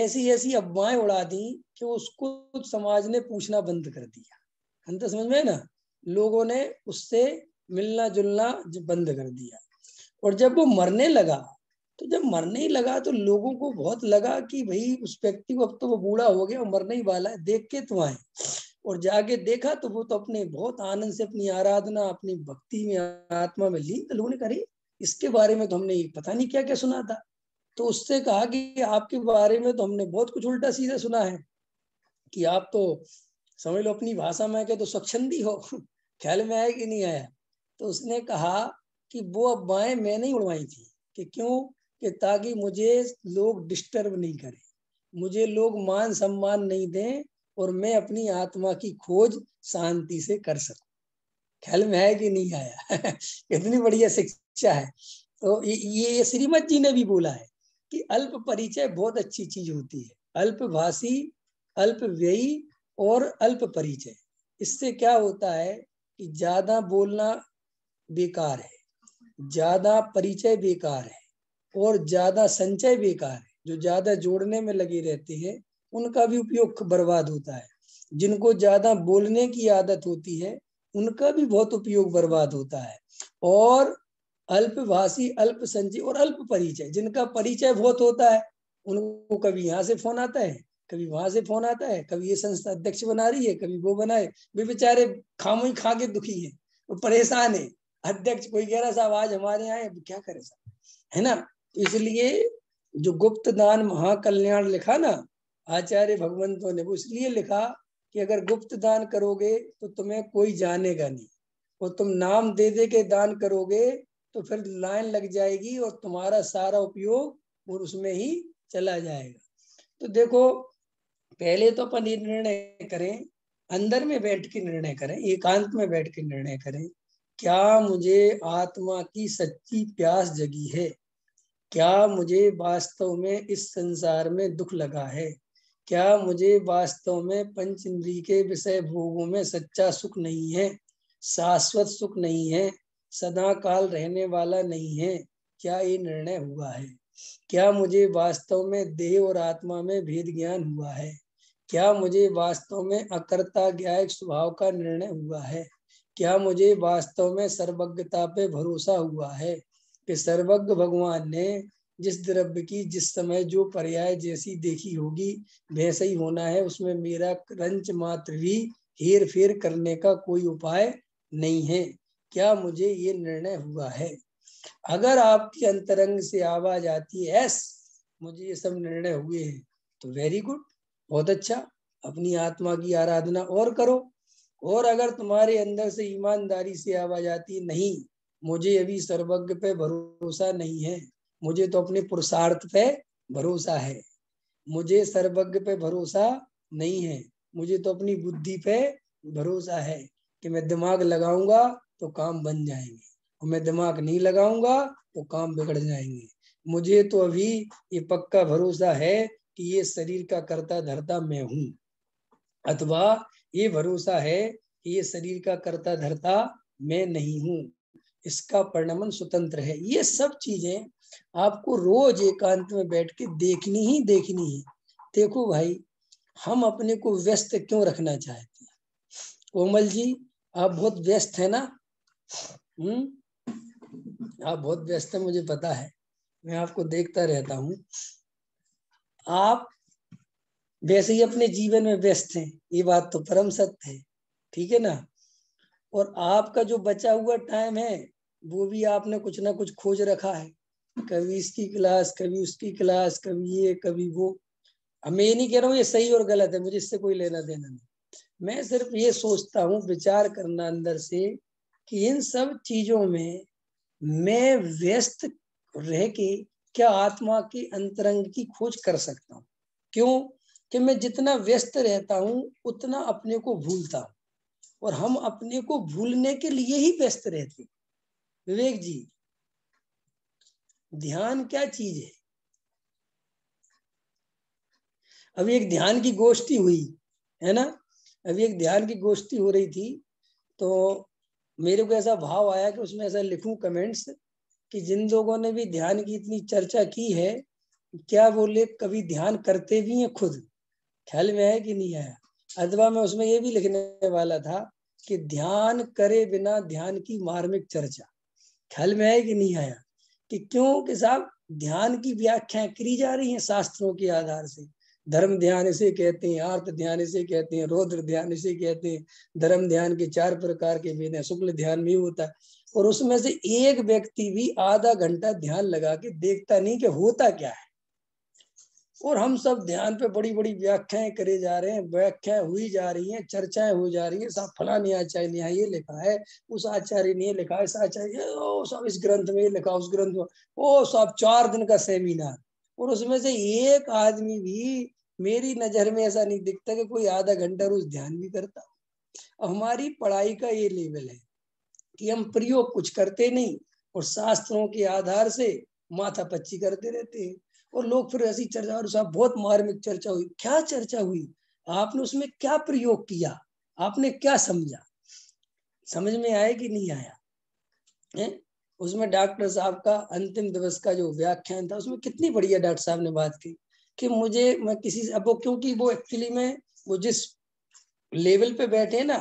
ऐसी ऐसी अफवाहें उड़ा दी कि उसको समाज ने पूछना बंद कर दिया अंत तो समझ में ना लोगों ने उससे मिलना जुलना बंद कर दिया और जब वो मरने लगा तो जब मरने ही लगा तो लोगों को बहुत लगा कि भाई उस व्यक्ति को अब तो वो बूढ़ा हो गया और मरने ही वाला है देख के तो आए और जाके देखा तो वो तो अपने बहुत आनंद से अपनी आराधना अपनी भक्ति में आत्मा में ली तो लोगों ने करी इसके बारे में तो हमने पता नहीं क्या क्या सुना था तो उससे कहा कि आपके बारे में तो हमने बहुत कुछ उल्टा सीधा सुना है कि आप तो समझ लो अपनी भाषा में के तो स्वच्छंदी हो ख्याल में आया कि नहीं आया तो उसने कहा कि वो अब बाएं मैंने ही उड़वाई थी कि क्यों कि ताकि मुझे लोग डिस्टर्ब नहीं करें मुझे लोग मान सम्मान नहीं दें और मैं अपनी आत्मा की खोज शांति से कर सकूं ख्याल में है कि नहीं आया इतनी बढ़िया शिक्षा है तो ये श्रीमद जी ने भी बोला है कि अल्प परिचय बहुत अच्छी चीज होती है अल्पभाषी अल्प व्ययी और अल्प परिचय इससे क्या होता है कि ज्यादा बोलना बेकार है ज्यादा परिचय बेकार है और ज्यादा संचय बेकार है जो ज्यादा जोड़ने में लगी रहती है उनका भी उपयोग बर्बाद होता है जिनको ज्यादा बोलने की आदत होती है उनका भी बहुत उपयोग बर्बाद होता है और अल्पभाषी अल्प संचय और अल्प परिचय जिनका परिचय बहुत होता है उनको कभी यहाँ से फोन आता है कभी वहां से फोन आता है कभी ये संस्था अध्यक्ष बना रही है कभी वो बनाए वे बेचारे खामोई खा के दुखी है परेशान है अध्यक्ष कोई कह रहा साहब आज हमारे यहाँ क्या करे साहब है ना इसलिए जो गुप्त दान महाकल्याण लिखा ना आचार्य भगवंतों ने वो इसलिए लिखा कि अगर गुप्त दान करोगे तो तुम्हें कोई जानेगा नहीं और तुम नाम दे दे के दान करोगे तो फिर लाइन लग जाएगी और तुम्हारा सारा उपयोग और उसमें ही चला जाएगा तो देखो पहले तो अपन ये निर्णय करें अंदर में बैठ के निर्णय करें एकांत में बैठ के निर्णय करें क्या मुझे आत्मा की सच्ची प्यास जगी है क्या मुझे वास्तव में इस संसार में दुख लगा है क्या मुझे वास्तव में पंच इंद्री के विषय भोगों में सच्चा सुख नहीं है शाश्वत सुख नहीं है सदा काल रहने वाला नहीं है क्या ये निर्णय हुआ है क्या मुझे वास्तव में देह और आत्मा में भेद ज्ञान हुआ है क्या मुझे वास्तव में अकर्ता ज्ञायक स्वभाव का निर्णय हुआ है क्या मुझे वास्तव में सर्वज्ञता पे भरोसा हुआ है कि सर्वज्ञ भगवान ने जिस द्रव्य की जिस समय जो पर्याय जैसी देखी होगी वैसे ही होना है उसमें मेरा रंच मात्र भी हेर फेर करने का कोई उपाय नहीं है क्या मुझे ये निर्णय हुआ है अगर आपकी अंतरंग से आवाज आती है एस मुझे ये सब निर्णय हुए हैं तो वेरी गुड बहुत अच्छा अपनी आत्मा की आराधना और करो और अगर तुम्हारे अंदर से ईमानदारी से आवाज आती नहीं मुझे अभी सर्वज्ञ पे भरोसा नहीं है मुझे तो अपने पुरुषार्थ पे भरोसा है मुझे सर्वज्ञ पे भरोसा नहीं है मुझे तो अपनी बुद्धि पे भरोसा है कि मैं दिमाग लगाऊंगा तो काम बन जाएंगे और मैं दिमाग नहीं लगाऊंगा तो काम बिगड़ जाएंगे मुझे तो अभी ये पक्का भरोसा है कि ये शरीर का कर्ता धरता मैं हूँ अथवा ये भरोसा है कि ये शरीर का कर्ता धरता मैं नहीं हूँ इसका परिणमन स्वतंत्र है ये सब चीजें आपको रोज एकांत में बैठ के देखनी ही देखनी है देखो भाई हम अपने को व्यस्त क्यों रखना चाहते हैं कोमल जी आप बहुत व्यस्त है ना हम्म आप बहुत व्यस्त है मुझे पता है मैं आपको देखता रहता हूं आप वैसे ही अपने जीवन में व्यस्त हैं ये बात तो परम सत्य है ठीक है ना और आपका जो बचा हुआ टाइम है वो भी आपने कुछ ना कुछ खोज रखा है कभी इसकी क्लास कभी उसकी क्लास कभी ये कभी वो मैं ये नहीं कह रहा हूँ ये सही और गलत है मुझे इससे कोई लेना देना नहीं मैं सिर्फ ये सोचता हूँ विचार करना अंदर से कि इन सब चीजों में मैं व्यस्त रह के क्या आत्मा के अंतरंग की खोज कर सकता हूँ क्यों कि मैं जितना व्यस्त रहता हूँ उतना अपने को भूलता हूँ और हम अपने को भूलने के लिए ही व्यस्त रहते हैं विवेक जी ध्यान क्या चीज है अभी एक ध्यान की गोष्ठी हुई है ना अभी एक ध्यान की गोष्ठी हो रही थी तो मेरे को ऐसा भाव आया कि उसमें ऐसा लिखूं कमेंट्स कि जिन लोगों ने भी ध्यान की इतनी चर्चा की है क्या वो लोग कभी ध्यान करते भी हैं खुद ख्याल में है कि नहीं आया अथवा मैं उसमें ये भी लिखने वाला था कि ध्यान करे बिना ध्यान की मार्मिक चर्चा ख्याल में आया कि नहीं आया कि क्यों कि साहब ध्यान की व्याख्याएं करी जा रही हैं शास्त्रों के आधार से धर्म ध्यान इसे कहते हैं आर्थ ध्यान इसे कहते हैं रौद्र ध्यान इसे कहते हैं धर्म ध्यान के चार प्रकार के भेद हैं शुक्ल ध्यान भी होता है और उसमें से एक व्यक्ति भी आधा घंटा ध्यान लगा के देखता नहीं कि होता क्या है और हम सब ध्यान पे बड़ी बड़ी व्याख्याएं करे जा रहे हैं व्याख्या हुई जा रही है चर्चाएं हो जा रही है फला फलानी आचार्य ने ये लिखा है उस आचार्य ने ये लिखा है आचार्य ओ इस ग्रंथ में ये लिखा उस ग्रंथ में ओ सब चार दिन का सेमिनार और उसमें से एक आदमी भी मेरी नजर में ऐसा नहीं दिखता कि कोई आधा घंटा रोज ध्यान भी करता हमारी पढ़ाई का ये लेवल है कि हम प्रयोग कुछ करते नहीं और शास्त्रों के आधार से माथा पच्ची करते रहते हैं और लोग फिर ऐसी चर्चा और साहब बहुत मार्मिक चर्चा हुई क्या चर्चा हुई आपने उसमें क्या प्रयोग किया आपने क्या समझा समझ में आया कि नहीं आया है उसमें डॉक्टर साहब का अंतिम दिवस का जो व्याख्यान था उसमें कितनी बढ़िया डॉक्टर साहब ने बात की कि मुझे मैं किसी अब वो क्योंकि वो एक्चुअली में वो जिस लेवल पे बैठे ना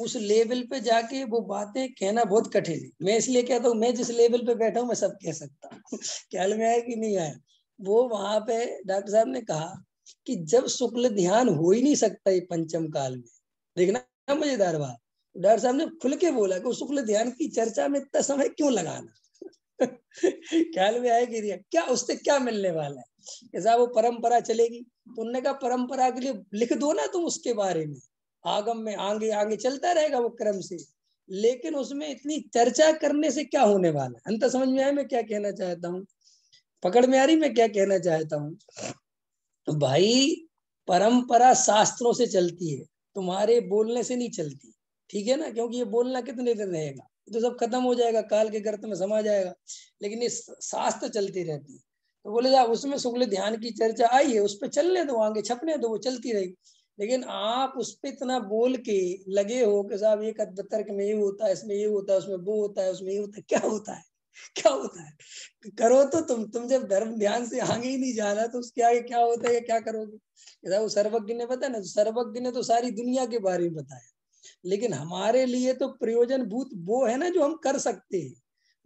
उस लेवल पे जाके वो बातें कहना बहुत कठिन है मैं इसलिए कहता हूँ मैं जिस लेवल पे बैठा हूँ मैं सब कह सकता हूँ ख्याल में आया कि नहीं आया वो वहां पे डॉक्टर साहब ने कहा कि जब शुक्ल ध्यान हो ही नहीं सकता ये पंचम काल में देखना मजेदार बात डॉक्टर साहब ने खुल के बोला कि शुक्ल ध्यान की चर्चा में इतना समय क्यों लगाना ख्याल में आएगी क्या उससे क्या मिलने वाला है ऐसा वो परंपरा चलेगी पुण्य तो का परंपरा के लिए लिख दो ना तुम उसके बारे में आगम में आगे आगे चलता रहेगा वो क्रम से लेकिन उसमें इतनी चर्चा करने से क्या होने वाला है अंत समझ में आए मैं क्या कहना चाहता हूँ पकड़ में आ रही मैं क्या कहना चाहता हूँ भाई परंपरा शास्त्रों से चलती है तुम्हारे बोलने से नहीं चलती ठीक है ना क्योंकि ये बोलना कितने दिन रहेगा तो सब खत्म हो जाएगा काल के गर्त में समा जाएगा लेकिन ये शास्त्र चलती रहती है तो बोले जा उसमें शुक्ल ध्यान की चर्चा आई है उस पर चलने दो आगे छपने दो वो चलती रहेगी लेकिन आप उस पर इतना बोल के लगे हो कि साहब ये तर्क में ये होता है इसमें ये होता है उसमें वो होता है उसमें ये होता है क्या होता है क्या होता है करो तो तुम तुम जब धर्म ध्यान से आगे ही नहीं जा रहा तो उसके आगे क्या होता है क्या करोगे वो सर्वज्ञ ने पता ना तो सर्वज्ञ ने तो सारी दुनिया के बारे में बताया लेकिन हमारे लिए तो प्रयोजन भूत वो है ना जो हम कर सकते हैं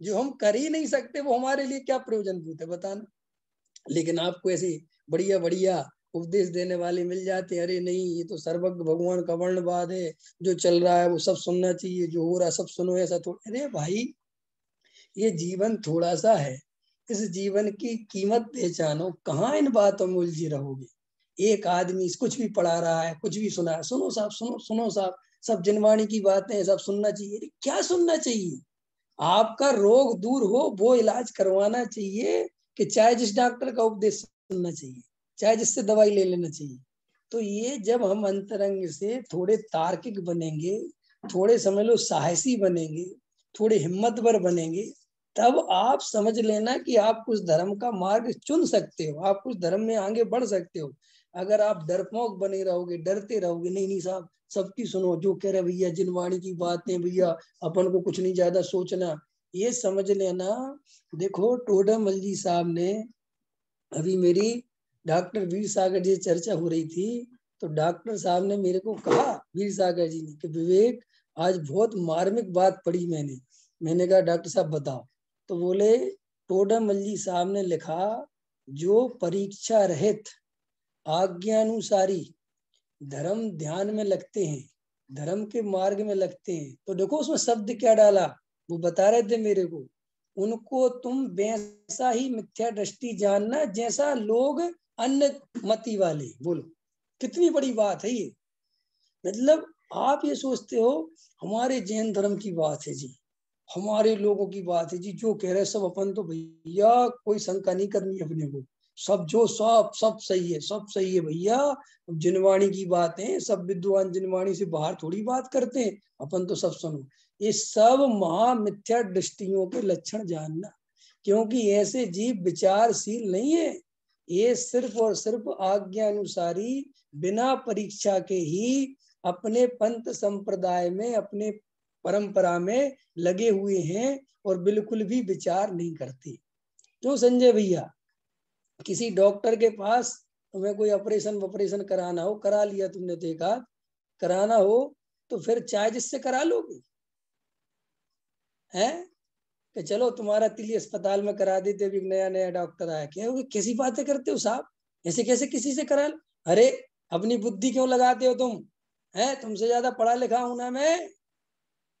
जो हम कर ही नहीं सकते वो हमारे लिए क्या प्रयोजन भूत है बताना लेकिन आपको ऐसे बढ़िया बढ़िया उपदेश देने वाले मिल जाते हैं अरे नहीं ये तो सर्वज्ञ भगवान का वर्णवाद है जो चल रहा है वो सब सुनना चाहिए जो हो रहा है सब सुनो ऐसा थोड़ा अरे भाई ये जीवन थोड़ा सा है इस जीवन की कीमत पहचानो कहाँ इन बातों में उलझी रहोगे एक आदमी कुछ भी पढ़ा रहा है कुछ भी सुना है सुनो साहब सुनो सुनो साहब सब जिनवाणी की बातें सब सुनना चाहिए क्या सुनना चाहिए आपका रोग दूर हो वो इलाज करवाना चाहिए कि चाहे जिस डॉक्टर का उपदेश सुनना चाहिए चाहे जिससे दवाई ले लेना चाहिए तो ये जब हम अंतरंग से थोड़े तार्किक बनेंगे थोड़े समझ लो साहसी बनेंगे थोड़े हिम्मतवर बनेंगे तब आप समझ लेना कि आप कुछ धर्म का मार्ग चुन सकते हो आप कुछ धर्म में आगे बढ़ सकते हो अगर आप डरपोक बने रहोगे डरते रहोगे नहीं नहीं साहब सबकी सुनो जो कह रहे भैया जिनवाणी की बातें भैया अपन को कुछ नहीं ज्यादा सोचना ये समझ लेना देखो टोडा जी साहब ने अभी मेरी डॉक्टर वीर सागर जी चर्चा हो रही थी तो डॉक्टर साहब ने मेरे को कहा वीर सागर जी ने कि विवेक आज बहुत मार्मिक बात पढ़ी मैंने मैंने कहा डॉक्टर साहब बताओ तो बोले टोडमल्ली साहब ने लिखा जो परीक्षा रहित आज्ञानुसारी धर्म ध्यान में लगते हैं धर्म के मार्ग में लगते हैं तो देखो उसमें शब्द क्या डाला वो बता रहे थे मेरे को उनको तुम वैसा ही मिथ्या दृष्टि जानना जैसा लोग अन्य मति वाले बोलो कितनी बड़ी बात है ये मतलब आप ये सोचते हो हमारे जैन धर्म की बात है जी हमारे लोगों की बात है जी जो कह रहे सब अपन तो भैया कोई शंका नहीं करनी अपने को सब जो सब सब सही है सब सही है भैया जिनवाणी की बात है सब विद्वान जिनवाणी से बाहर थोड़ी बात करते हैं अपन तो सब सुनो ये सब महामिथ्या दृष्टियों के लक्षण जानना क्योंकि ऐसे जीव विचारशील नहीं है ये सिर्फ और सिर्फ आज्ञा अनुसारी बिना परीक्षा के ही अपने पंथ संप्रदाय में अपने परंपरा में लगे हुए हैं और बिल्कुल भी विचार नहीं करते क्यों संजय भैया किसी डॉक्टर के पास तुम्हें कोई ऑपरेशन ऑपरेशन कराना हो करा लिया तुमने तो एक कराना हो तो फिर चाय जिससे करा लोगे हैं कि चलो तुम्हारा तिली अस्पताल में करा देते भी नया नया डॉक्टर आया क्या होगा कैसी बातें करते हो साहब ऐसे कैसे किसी से करा लो अरे अपनी बुद्धि क्यों लगाते हो तुम है तुमसे ज्यादा पढ़ा लिखा हूं ना मैं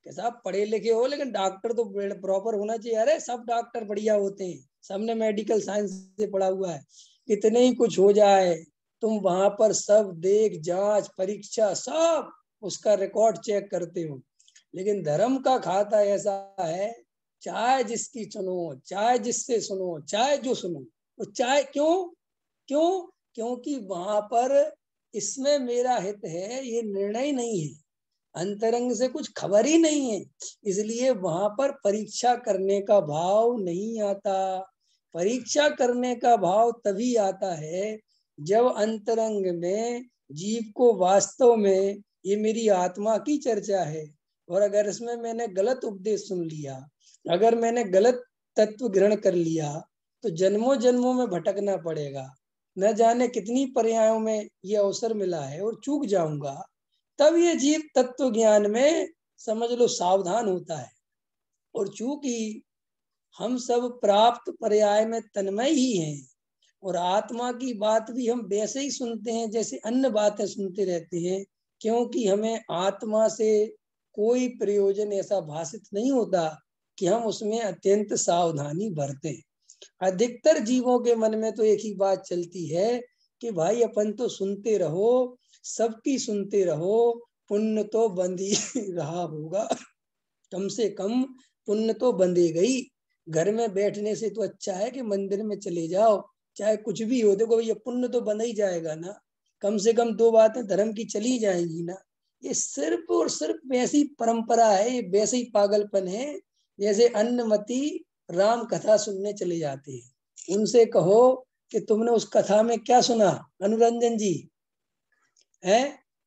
कि साहब पढ़े लिखे हो लेकिन डॉक्टर तो प्रॉपर होना चाहिए अरे सब डॉक्टर बढ़िया होते हैं सबने मेडिकल साइंस से पढ़ा हुआ है कितने ही कुछ हो जाए तुम वहां पर सब देख जांच परीक्षा सब उसका रिकॉर्ड चेक करते हो लेकिन धर्म का खाता ऐसा है चाहे जिसकी सुनो चाहे जिससे सुनो चाहे जो सुनो तो चाहे क्यों क्यों क्योंकि वहां पर इसमें मेरा हित है ये निर्णय नहीं है अंतरंग से कुछ खबर ही नहीं है इसलिए वहां पर परीक्षा करने का भाव नहीं आता परीक्षा करने का भाव तभी आता है जब अंतरंग में जीव को वास्तव में ये मेरी आत्मा की चर्चा है और अगर इसमें मैंने गलत उपदेश सुन लिया अगर मैंने गलत तत्व ग्रहण कर लिया तो जन्मों जन्मों में भटकना पड़ेगा न जाने कितनी पर्यायों में ये अवसर मिला है और चूक जाऊंगा तब ये जीव तत्व ज्ञान में समझ लो सावधान होता है और चूंकि हम सब प्राप्त पर्याय में तन्मय ही हैं और आत्मा की बात भी हम वैसे ही सुनते हैं जैसे अन्य बातें सुनते रहते हैं क्योंकि हमें आत्मा से कोई प्रयोजन ऐसा भाषित नहीं होता कि हम उसमें अत्यंत सावधानी बरते अधिकतर जीवों के मन में तो एक ही बात चलती है कि भाई अपन तो सुनते रहो सबकी सुनते रहो पुण्य तो बंधी रहा होगा कम से कम पुण्य तो बंधे गई घर में बैठने से तो अच्छा है कि मंदिर में चले जाओ चाहे कुछ भी हो देखो ये पुण्य तो बना ही जाएगा ना कम से कम दो बातें धर्म की चली जाएंगी ना ये सिर्फ और सिर्फ वैसी परंपरा है ये वैसे ही पागलपन है जैसे अन्नमति राम कथा सुनने चले जाते हैं उनसे कहो कि तुमने उस कथा में क्या सुना अनुरंजन जी है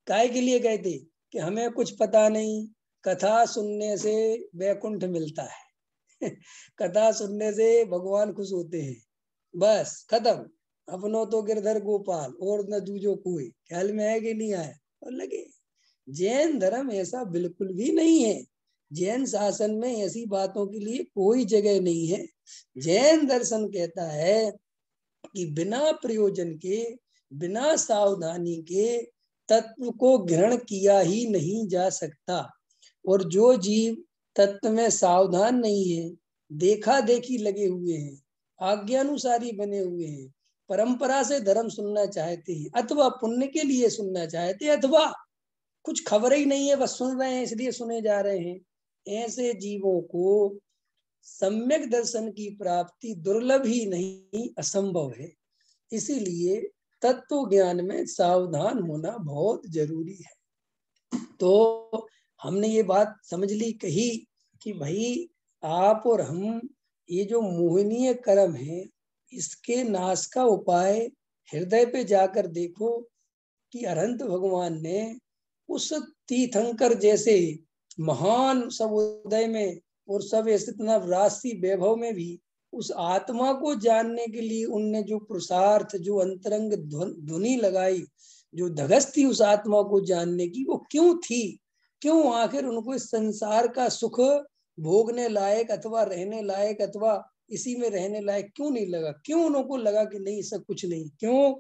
काय के लिए थे कि हमें कुछ पता नहीं कथा सुनने से वैकुंठ मिलता है कथा सुनने से भगवान खुश होते हैं बस खत्म अपनो तो गिरधर गोपाल और न दूजो कोई ख्याल में है कि नहीं आया और लगे जैन धर्म ऐसा बिल्कुल भी नहीं है जैन शासन में ऐसी बातों के लिए कोई जगह नहीं है जैन दर्शन कहता है कि बिना प्रयोजन के बिना सावधानी के तत्व को ग्रहण किया ही नहीं जा सकता और जो जीव तत्व में सावधान नहीं है देखा देखी लगे हुए हैं आज्ञानुसारी बने हुए हैं परंपरा से धर्म सुनना चाहते हैं अथवा पुण्य के लिए सुनना चाहते हैं अथवा कुछ खबर ही नहीं है बस सुन रहे हैं इसलिए सुने जा रहे हैं ऐसे जीवों को सम्यक दर्शन की प्राप्ति दुर्लभ ही नहीं असंभव है इसीलिए तत्व ज्ञान में सावधान होना बहुत जरूरी है तो हमने ये बात समझ ली कही कि भाई आप और हम ये जो मोहनीय कर्म है इसके नाश का उपाय हृदय पे जाकर देखो कि अरंत भगवान ने उस तीर्थंकर जैसे महान सब उदय में और सब इतना राशि वैभव में भी उस आत्मा को जानने के लिए उनने जो पुरुषार्थ जो अंतरंग ध्वनि लगाई जो धगस थी उस आत्मा को जानने की वो क्यों थी क्यों आखिर उनको इस संसार का सुख भोगने लायक अथवा रहने लायक अथवा इसी में रहने लायक क्यों नहीं लगा क्यों उनको लगा कि नहीं ऐसा कुछ नहीं क्यों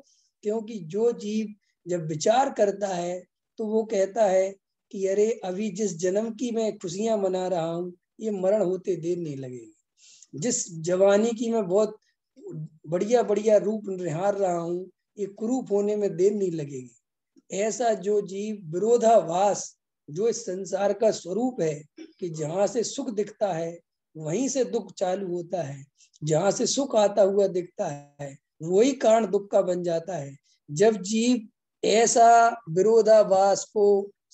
क्योंकि जो जीव जब विचार करता है तो वो कहता है कि अरे अभी जिस जन्म की मैं खुशियां मना रहा हूं ये मरण होते देर नहीं लगेगी जिस जवानी की मैं बहुत बढ़िया बढ़िया रूप निहार रहा हूँ ये कुरूप होने में देर नहीं लगेगी ऐसा जो जीव विरोधावास जो इस संसार का स्वरूप है कि जहाँ से सुख दिखता है वहीं से दुख चालू होता है जहाँ से सुख आता हुआ दिखता है वही कारण दुख का बन जाता है जब जीव ऐसा विरोधावास को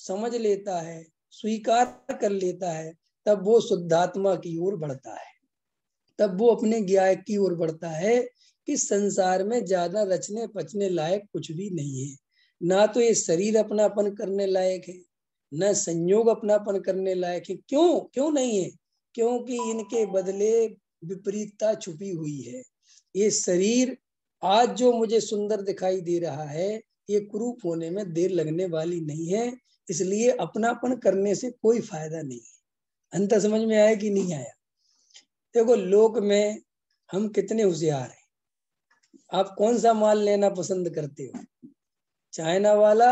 समझ लेता है स्वीकार कर लेता है तब वो शुद्धात्मा की ओर बढ़ता है तब वो अपने ज्ञान की ओर बढ़ता है कि संसार में ज्यादा रचने पचने लायक कुछ भी नहीं है ना तो ये शरीर अपनापन करने लायक है न संयोग अपनापन करने लायक है क्यों क्यों नहीं है क्योंकि इनके बदले विपरीतता छुपी हुई है ये शरीर आज जो मुझे सुंदर दिखाई दे रहा है ये क्रूप होने में देर लगने वाली नहीं है इसलिए अपनापन करने से कोई फायदा नहीं है अंत समझ में आया कि नहीं आया देखो लोक में हम कितने होशियार हैं आप कौन सा माल लेना पसंद करते हो चाइना वाला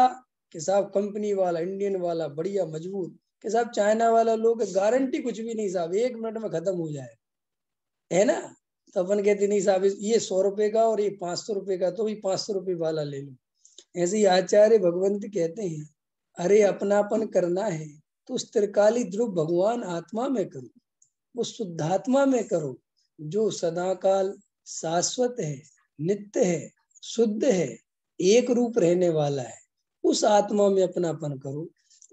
कि साहब कंपनी वाला इंडियन वाला बढ़िया मजबूत कि साहब चाइना वाला लोग गारंटी कुछ भी नहीं साहब एक मिनट में खत्म हो जाए है ना तो अपन कहते नहीं साहब ये सौ रुपए का और ये पांच सौ रुपए का तो भी पांच सौ रुपये वाला ले लो ऐसे ही आचार्य भगवंत कहते हैं अरे अपनापन करना है तो उस त्रिकाली ध्रुव भगवान आत्मा में करूँ वो शुद्धात्मा में करो जो सदाकाल शाश्वत है नित्य है शुद्ध है एक रूप रहने वाला है उस आत्मा में अपनापन करो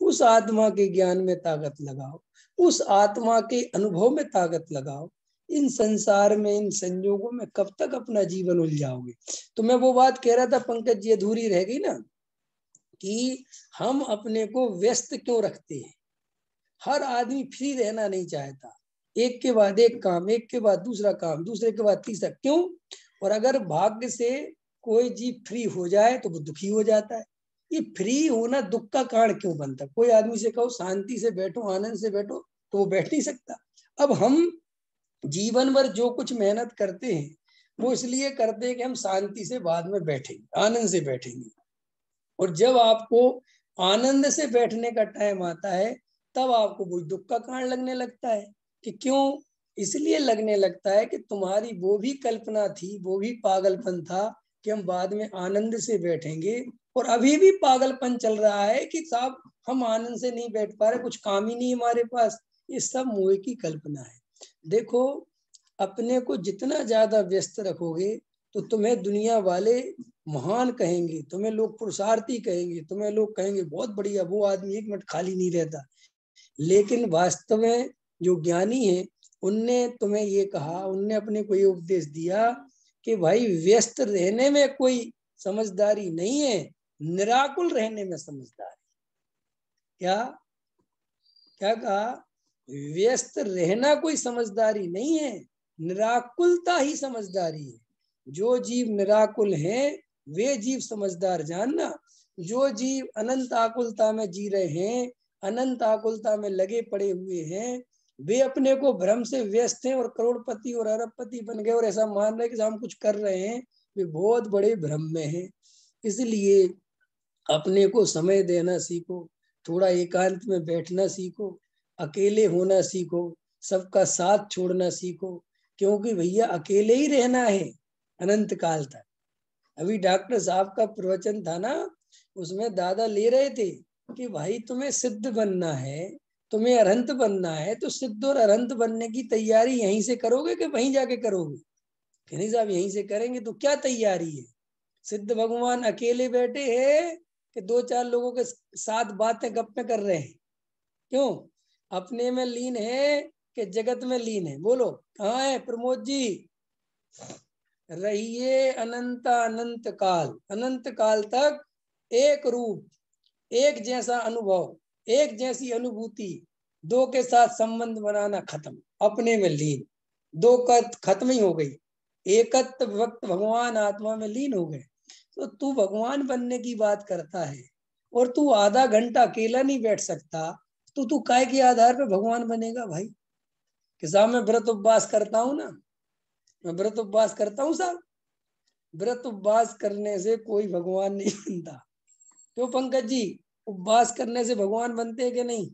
उस आत्मा के ज्ञान में ताकत लगाओ उस आत्मा के अनुभव में ताकत लगाओ इन संसार में इन संयोगों में कब तक अपना जीवन उलझाओगे तो मैं वो बात कह रहा था पंकज जी अधूरी रह गई ना कि हम अपने को व्यस्त क्यों रखते हैं हर आदमी फ्री रहना नहीं चाहता एक के बाद एक काम एक के बाद दूसरा काम दूसरे के बाद तीसरा क्यों और अगर भाग्य से कोई जीव फ्री हो जाए तो वो दुखी हो जाता है ये फ्री होना दुख का कारण क्यों बनता कोई आदमी से कहो शांति से बैठो आनंद से बैठो तो वो बैठ नहीं सकता अब हम जीवन भर जो कुछ मेहनत करते हैं वो इसलिए करते हैं कि हम शांति से बाद में बैठेंगे आनंद से बैठेंगे और जब आपको आनंद से बैठने का टाइम आता है तब आपको वो दुख का कारण लगने लगता है कि क्यों इसलिए लगने लगता है कि तुम्हारी वो भी कल्पना थी वो भी पागलपन था कि हम बाद में आनंद से बैठेंगे और अभी भी पागलपन चल रहा है कि साहब हम आनंद से नहीं बैठ पा रहे कुछ काम ही नहीं हमारे पास ये सब मोह की कल्पना है देखो अपने को जितना ज्यादा व्यस्त रखोगे तो तुम्हें दुनिया वाले महान कहेंगे तुम्हें लोग पुरुषार्थी कहेंगे तुम्हें लोग कहेंगे बहुत बढ़िया वो आदमी एक मिनट खाली नहीं रहता लेकिन वास्तव में जो ज्ञानी है उनने तुम्हें ये कहा उनने अपने को ये उपदेश दिया कि भाई व्यस्त रहने में कोई समझदारी नहीं है निराकुल रहने में समझदारी क्या क्या कहा व्यस्त रहना कोई समझदारी नहीं है निराकुलता ही समझदारी है जो जीव निराकुल हैं वे जीव समझदार जानना जो जीव अनंत आकुलता में जी रहे हैं अनंत आकुलता में लगे पड़े हुए हैं वे अपने को भ्रम से व्यस्त हैं और करोड़पति और अरबपति बन गए और ऐसा मान रहे कि हम कुछ कर रहे हैं वे बहुत बड़े भ्रम में हैं इसलिए अपने को समय देना सीखो थोड़ा एकांत में बैठना सीखो अकेले होना सीखो सबका साथ छोड़ना सीखो क्योंकि भैया अकेले ही रहना है अनंत काल तक अभी डॉक्टर साहब का प्रवचन था ना उसमें दादा ले रहे थे कि भाई तुम्हें सिद्ध बनना है तुम्हें अरहंत बनना है तो सिद्ध और अरहंत बनने की तैयारी यहीं से करोगे कि वहीं जाके करोगे नहीं साहब यहीं से करेंगे तो क्या तैयारी है सिद्ध भगवान अकेले बैठे हैं कि दो चार लोगों के साथ बातें गप्पे कर रहे हैं क्यों अपने में लीन है कि जगत में लीन है बोलो कहा है प्रमोद जी रहिए अनंत अनंत काल अनंत काल तक एक रूप एक जैसा अनुभव एक जैसी अनुभूति दो के साथ संबंध बनाना खत्म अपने में लीन दो कत खत्म ही हो गई एकत्र वक्त भगवान आत्मा में लीन हो गए तो तू भगवान बनने की बात करता है और तू आधा घंटा अकेला नहीं बैठ सकता तो तू काय के आधार पर भगवान बनेगा भाई कि साहब मैं व्रत उपवास करता हूँ ना मैं व्रत उपवास करता हूँ साहब व्रत उपवास करने से कोई भगवान नहीं बनता क्यों तो पंकज जी उपवास करने से भगवान बनते हैं कि नहीं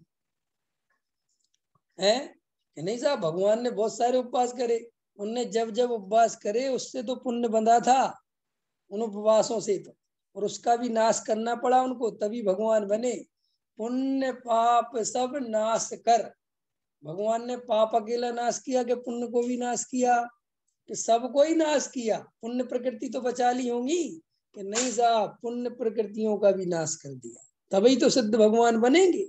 है कि नहीं साहब भगवान ने बहुत सारे उपवास करे उनने जब जब उपवास करे उससे तो पुण्य बंधा था उन उपवासों से तो और उसका भी नाश करना पड़ा उनको तभी भगवान बने पुण्य पाप सब नाश कर भगवान ने पाप अकेला नाश किया कि पुण्य को भी नाश किया कि सबको ही नाश किया पुण्य प्रकृति तो बचा ली होंगी कि नहीं साहब पुण्य प्रकृतियों का भी नाश कर दिया तभी तो सिद्ध भगवान बनेंगे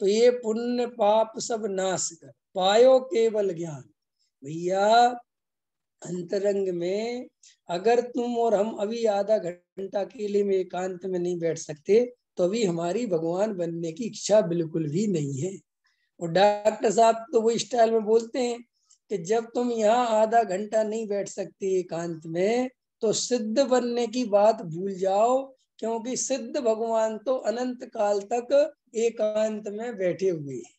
तो ये पुण्य पाप सब नाश कर पायो केवल ज्ञान भैया अंतरंग में अगर तुम और हम अभी आधा घंटा के लिए में एकांत में नहीं बैठ सकते तो अभी हमारी भगवान बनने की इच्छा बिल्कुल भी नहीं है और डॉक्टर साहब तो वो स्टाइल में बोलते हैं कि जब तुम यहाँ आधा घंटा नहीं बैठ सकते एकांत में तो सिद्ध बनने की बात भूल जाओ क्योंकि सिद्ध भगवान तो अनंत काल तक एकांत में बैठे हुए हैं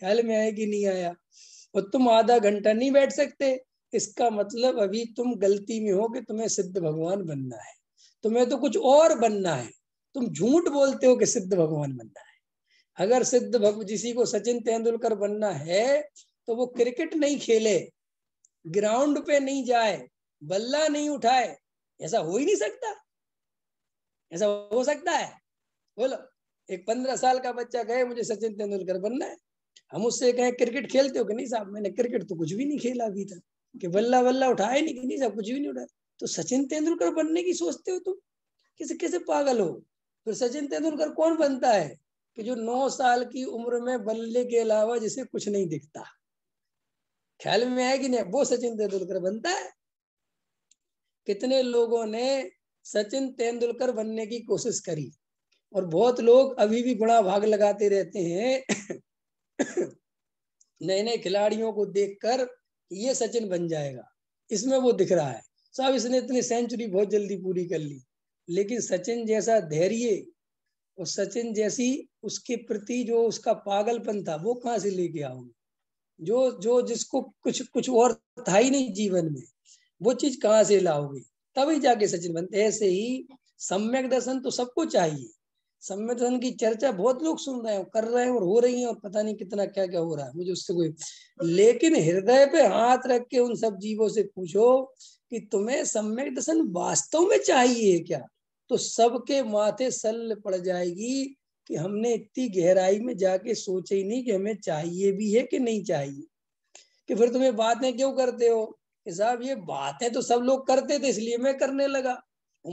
ख्याल में आया कि नहीं आया और तुम आधा घंटा नहीं बैठ सकते इसका मतलब अभी तुम गलती में हो कि तुम्हें सिद्ध भगवान बनना है तुम्हें तो कुछ और बनना है तुम झूठ बोलते हो कि सिद्ध भगवान बनना है अगर सिद्ध भगवान जिसी को सचिन तेंदुलकर बनना है तो वो क्रिकेट नहीं खेले ग्राउंड पे नहीं जाए बल्ला नहीं उठाए ऐसा हो ही नहीं सकता ऐसा हो सकता है बोलो एक पंद्रह साल का बच्चा कहे मुझे सचिन तेंदुलकर बनना है हम उससे कहें क्रिकेट खेलते हो कि नहीं साहब मैंने क्रिकेट तो कुछ भी नहीं खेला अभी तक कि बल्ला बल्ला उठाए नहीं कि नहीं साहब कुछ भी नहीं उठाया तो सचिन तेंदुलकर बनने की सोचते हो तुम कैसे कैसे पागल हो फिर सचिन तेंदुलकर कौन बनता है कि जो नौ साल की उम्र में बल्ले के अलावा जिसे कुछ नहीं दिखता ख्याल में आएगी नहीं वो सचिन तेंदुलकर बनता है कितने लोगों ने सचिन तेंदुलकर बनने की कोशिश करी और बहुत लोग अभी भी बड़ा भाग लगाते रहते हैं नए नए खिलाड़ियों को देखकर ये सचिन बन जाएगा इसमें वो दिख रहा है साहब इसने इतनी सेंचुरी बहुत जल्दी पूरी कर ली लेकिन सचिन जैसा धैर्य और सचिन जैसी उसके प्रति जो उसका पागलपन था वो कहाँ से लेके आओगे जो जो जिसको कुछ कुछ और था ही नहीं जीवन में वो चीज कहाँ से लाओगे तभी जाके सचिन बनते ऐसे ही सम्यक दर्शन तो सबको चाहिए सम्यक दर्शन की चर्चा बहुत लोग सुन रहे हैं कर रहे हैं और हो रही है और पता नहीं कितना क्या क्या हो रहा है मुझे उससे कोई लेकिन हृदय पे हाथ रख के उन सब जीवों से पूछो कि तुम्हें सम्यक दर्शन वास्तव में चाहिए क्या तो सबके माथे सल पड़ जाएगी कि हमने इतनी गहराई में जाके सोचे ही नहीं कि हमें चाहिए भी है कि नहीं चाहिए कि फिर तुम्हें बातें क्यों करते हो कि साहब ये बातें तो सब लोग करते थे इसलिए मैं करने लगा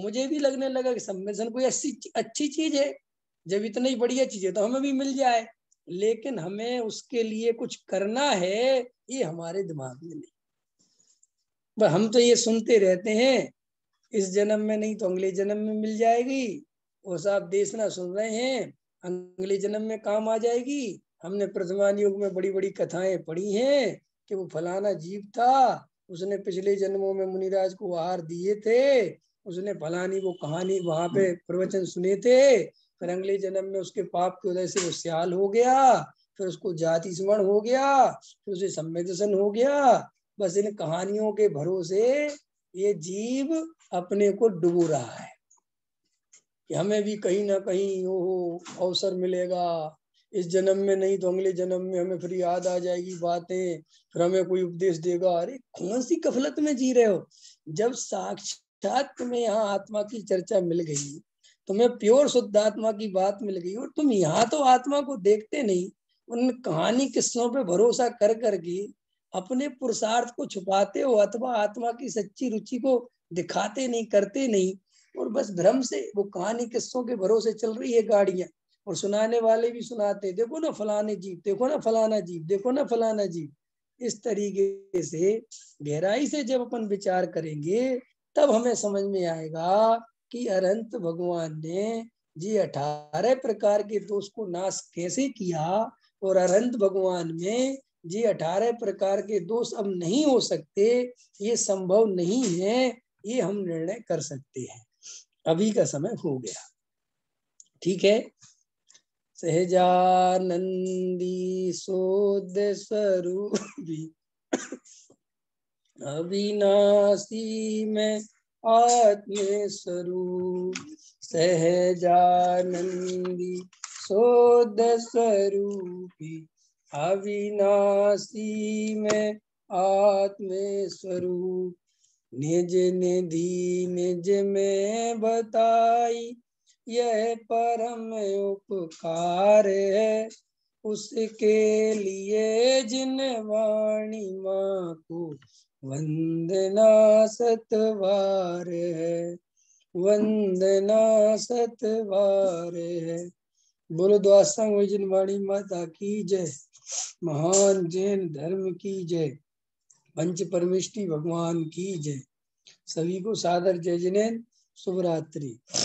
मुझे भी लगने लगा कि सम्मेलन कोई अच्छी अच्छी चीज है जब इतनी बढ़िया चीज है तो हमें भी मिल जाए लेकिन हमें उसके लिए कुछ करना है ये हमारे दिमाग में नहीं बस हम तो ये सुनते रहते हैं इस जन्म में नहीं तो अगले जन्म में मिल जाएगी वो साहब देश ना सुन रहे हैं अगले जन्म में काम आ जाएगी हमने प्रथमान युग में बड़ी बड़ी कथाएं पढ़ी हैं कि वो फलाना जीव था उसने पिछले जन्मों में मुनिराज को आहार दिए थे उसने फलानी वो कहानी वहां पे हम्म। प्रवचन सुने थे फिर अगले जन्म में उसके पाप की वजह से वो सियाल हो गया फिर उसको जाति स्मरण हो गया फिर उसे संवेदन हो गया बस इन कहानियों के भरोसे ये जीव अपने को डुबो रहा है कि हमें भी कहीं ना कहीं ओहो अवसर मिलेगा इस जन्म में नहीं तो अगले जन्म में हमें फिर याद आ जाएगी बातें फिर हमें कोई उपदेश देगा अरे कौन सी कफलत में जी रहे हो जब साक्षात तुम्हें यहाँ आत्मा की चर्चा मिल गई तुम्हें प्योर शुद्ध आत्मा की बात मिल गई और तुम यहाँ तो आत्मा को देखते नहीं उन कहानी किस्सों पे भरोसा कर करके अपने पुरुषार्थ को छुपाते हो अथवा आत्मा की सच्ची रुचि को दिखाते नहीं करते नहीं और बस भ्रम से वो कहानी किस्सों के भरोसे चल रही है गाड़ियां और सुनाने वाले भी सुनाते देखो ना फलाने जीव देखो ना फलाना जीव देखो ना फलाना जीव इस तरीके से गहराई से जब अपन विचार करेंगे तब हमें समझ में आएगा कि अरंत भगवान ने जी अठारह प्रकार के दोष को नाश कैसे किया और अरंत भगवान में जी अठारह प्रकार के दोष अब नहीं हो सकते ये संभव नहीं है ये हम निर्णय कर सकते हैं अभी का समय हो गया ठीक है सहजानंदी सोद स्वरूपी अविनाशी में आत्म स्वरूप सहजानंदी सोद स्वरूपी अविनाशी में आत्म स्वरूप निज निधि निज में बताई यह परम उपकार है उसके लिए जिन वाणी माँ को वंदना सतवार है वंदना सतवार है बोलो द्वासंग जिन वाणी माता की जय महान जैन धर्म की जय पंच परमिष्टि भगवान की जय सभी को सादर जय जिने शुभ रात्रि